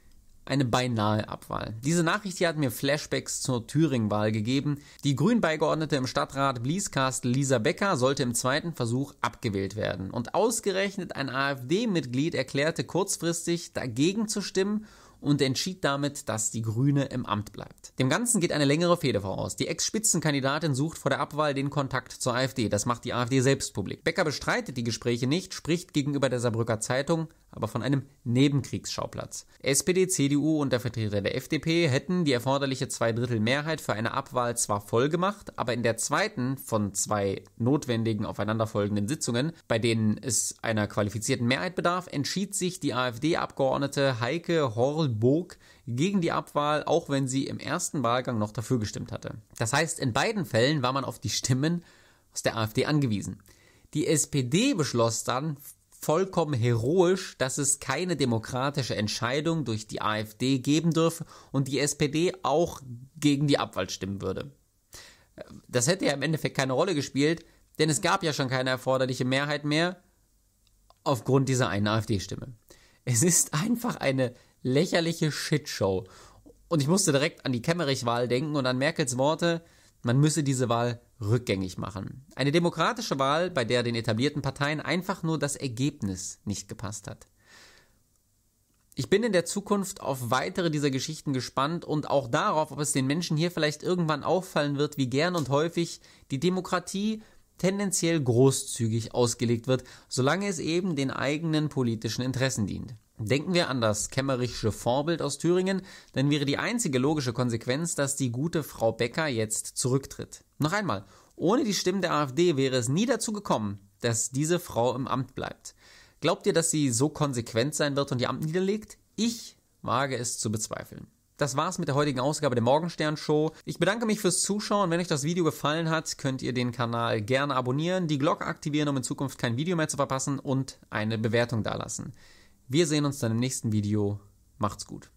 eine beinahe Abwahl. Diese Nachricht hier hat mir Flashbacks zur Thüringen-Wahl gegeben. Die Grünbeigeordnete im Stadtrat Blieskastel Lisa Becker sollte im zweiten Versuch abgewählt werden. Und ausgerechnet ein AfD-Mitglied erklärte kurzfristig dagegen zu stimmen und entschied damit, dass die Grüne im Amt bleibt. Dem Ganzen geht eine längere Fehde voraus. Die Ex-Spitzenkandidatin sucht vor der Abwahl den Kontakt zur AfD. Das macht die AfD selbst publik. Becker bestreitet die Gespräche nicht, spricht gegenüber der Saarbrücker Zeitung aber von einem Nebenkriegsschauplatz. SPD, CDU und der Vertreter der FDP hätten die erforderliche Zweidrittelmehrheit für eine Abwahl zwar voll gemacht, aber in der zweiten von zwei notwendigen aufeinanderfolgenden Sitzungen, bei denen es einer qualifizierten Mehrheit bedarf, entschied sich die AfD-Abgeordnete Heike Horlburg gegen die Abwahl, auch wenn sie im ersten Wahlgang noch dafür gestimmt hatte. Das heißt, in beiden Fällen war man auf die Stimmen aus der AfD angewiesen. Die SPD beschloss dann vollkommen heroisch, dass es keine demokratische Entscheidung durch die AfD geben dürfe und die SPD auch gegen die Abwahl stimmen würde. Das hätte ja im Endeffekt keine Rolle gespielt, denn es gab ja schon keine erforderliche Mehrheit mehr aufgrund dieser einen AfD-Stimme. Es ist einfach eine lächerliche Shitshow. Und ich musste direkt an die Kemmerich-Wahl denken und an Merkels Worte, man müsse diese Wahl rückgängig machen. Eine demokratische Wahl, bei der den etablierten Parteien einfach nur das Ergebnis nicht gepasst hat. Ich bin in der Zukunft auf weitere dieser Geschichten gespannt und auch darauf, ob es den Menschen hier vielleicht irgendwann auffallen wird, wie gern und häufig die Demokratie tendenziell großzügig ausgelegt wird, solange es eben den eigenen politischen Interessen dient. Denken wir an das kämmerische Vorbild aus Thüringen, dann wäre die einzige logische Konsequenz, dass die gute Frau Becker jetzt zurücktritt. Noch einmal, ohne die Stimmen der AfD wäre es nie dazu gekommen, dass diese Frau im Amt bleibt. Glaubt ihr, dass sie so konsequent sein wird und ihr Amt niederlegt? Ich wage es zu bezweifeln. Das war's mit der heutigen Ausgabe der Morgenstern Show. Ich bedanke mich fürs Zuschauen. Wenn euch das Video gefallen hat, könnt ihr den Kanal gerne abonnieren, die Glocke aktivieren, um in Zukunft kein Video mehr zu verpassen und eine Bewertung dalassen. Wir sehen uns dann im nächsten Video. Macht's gut.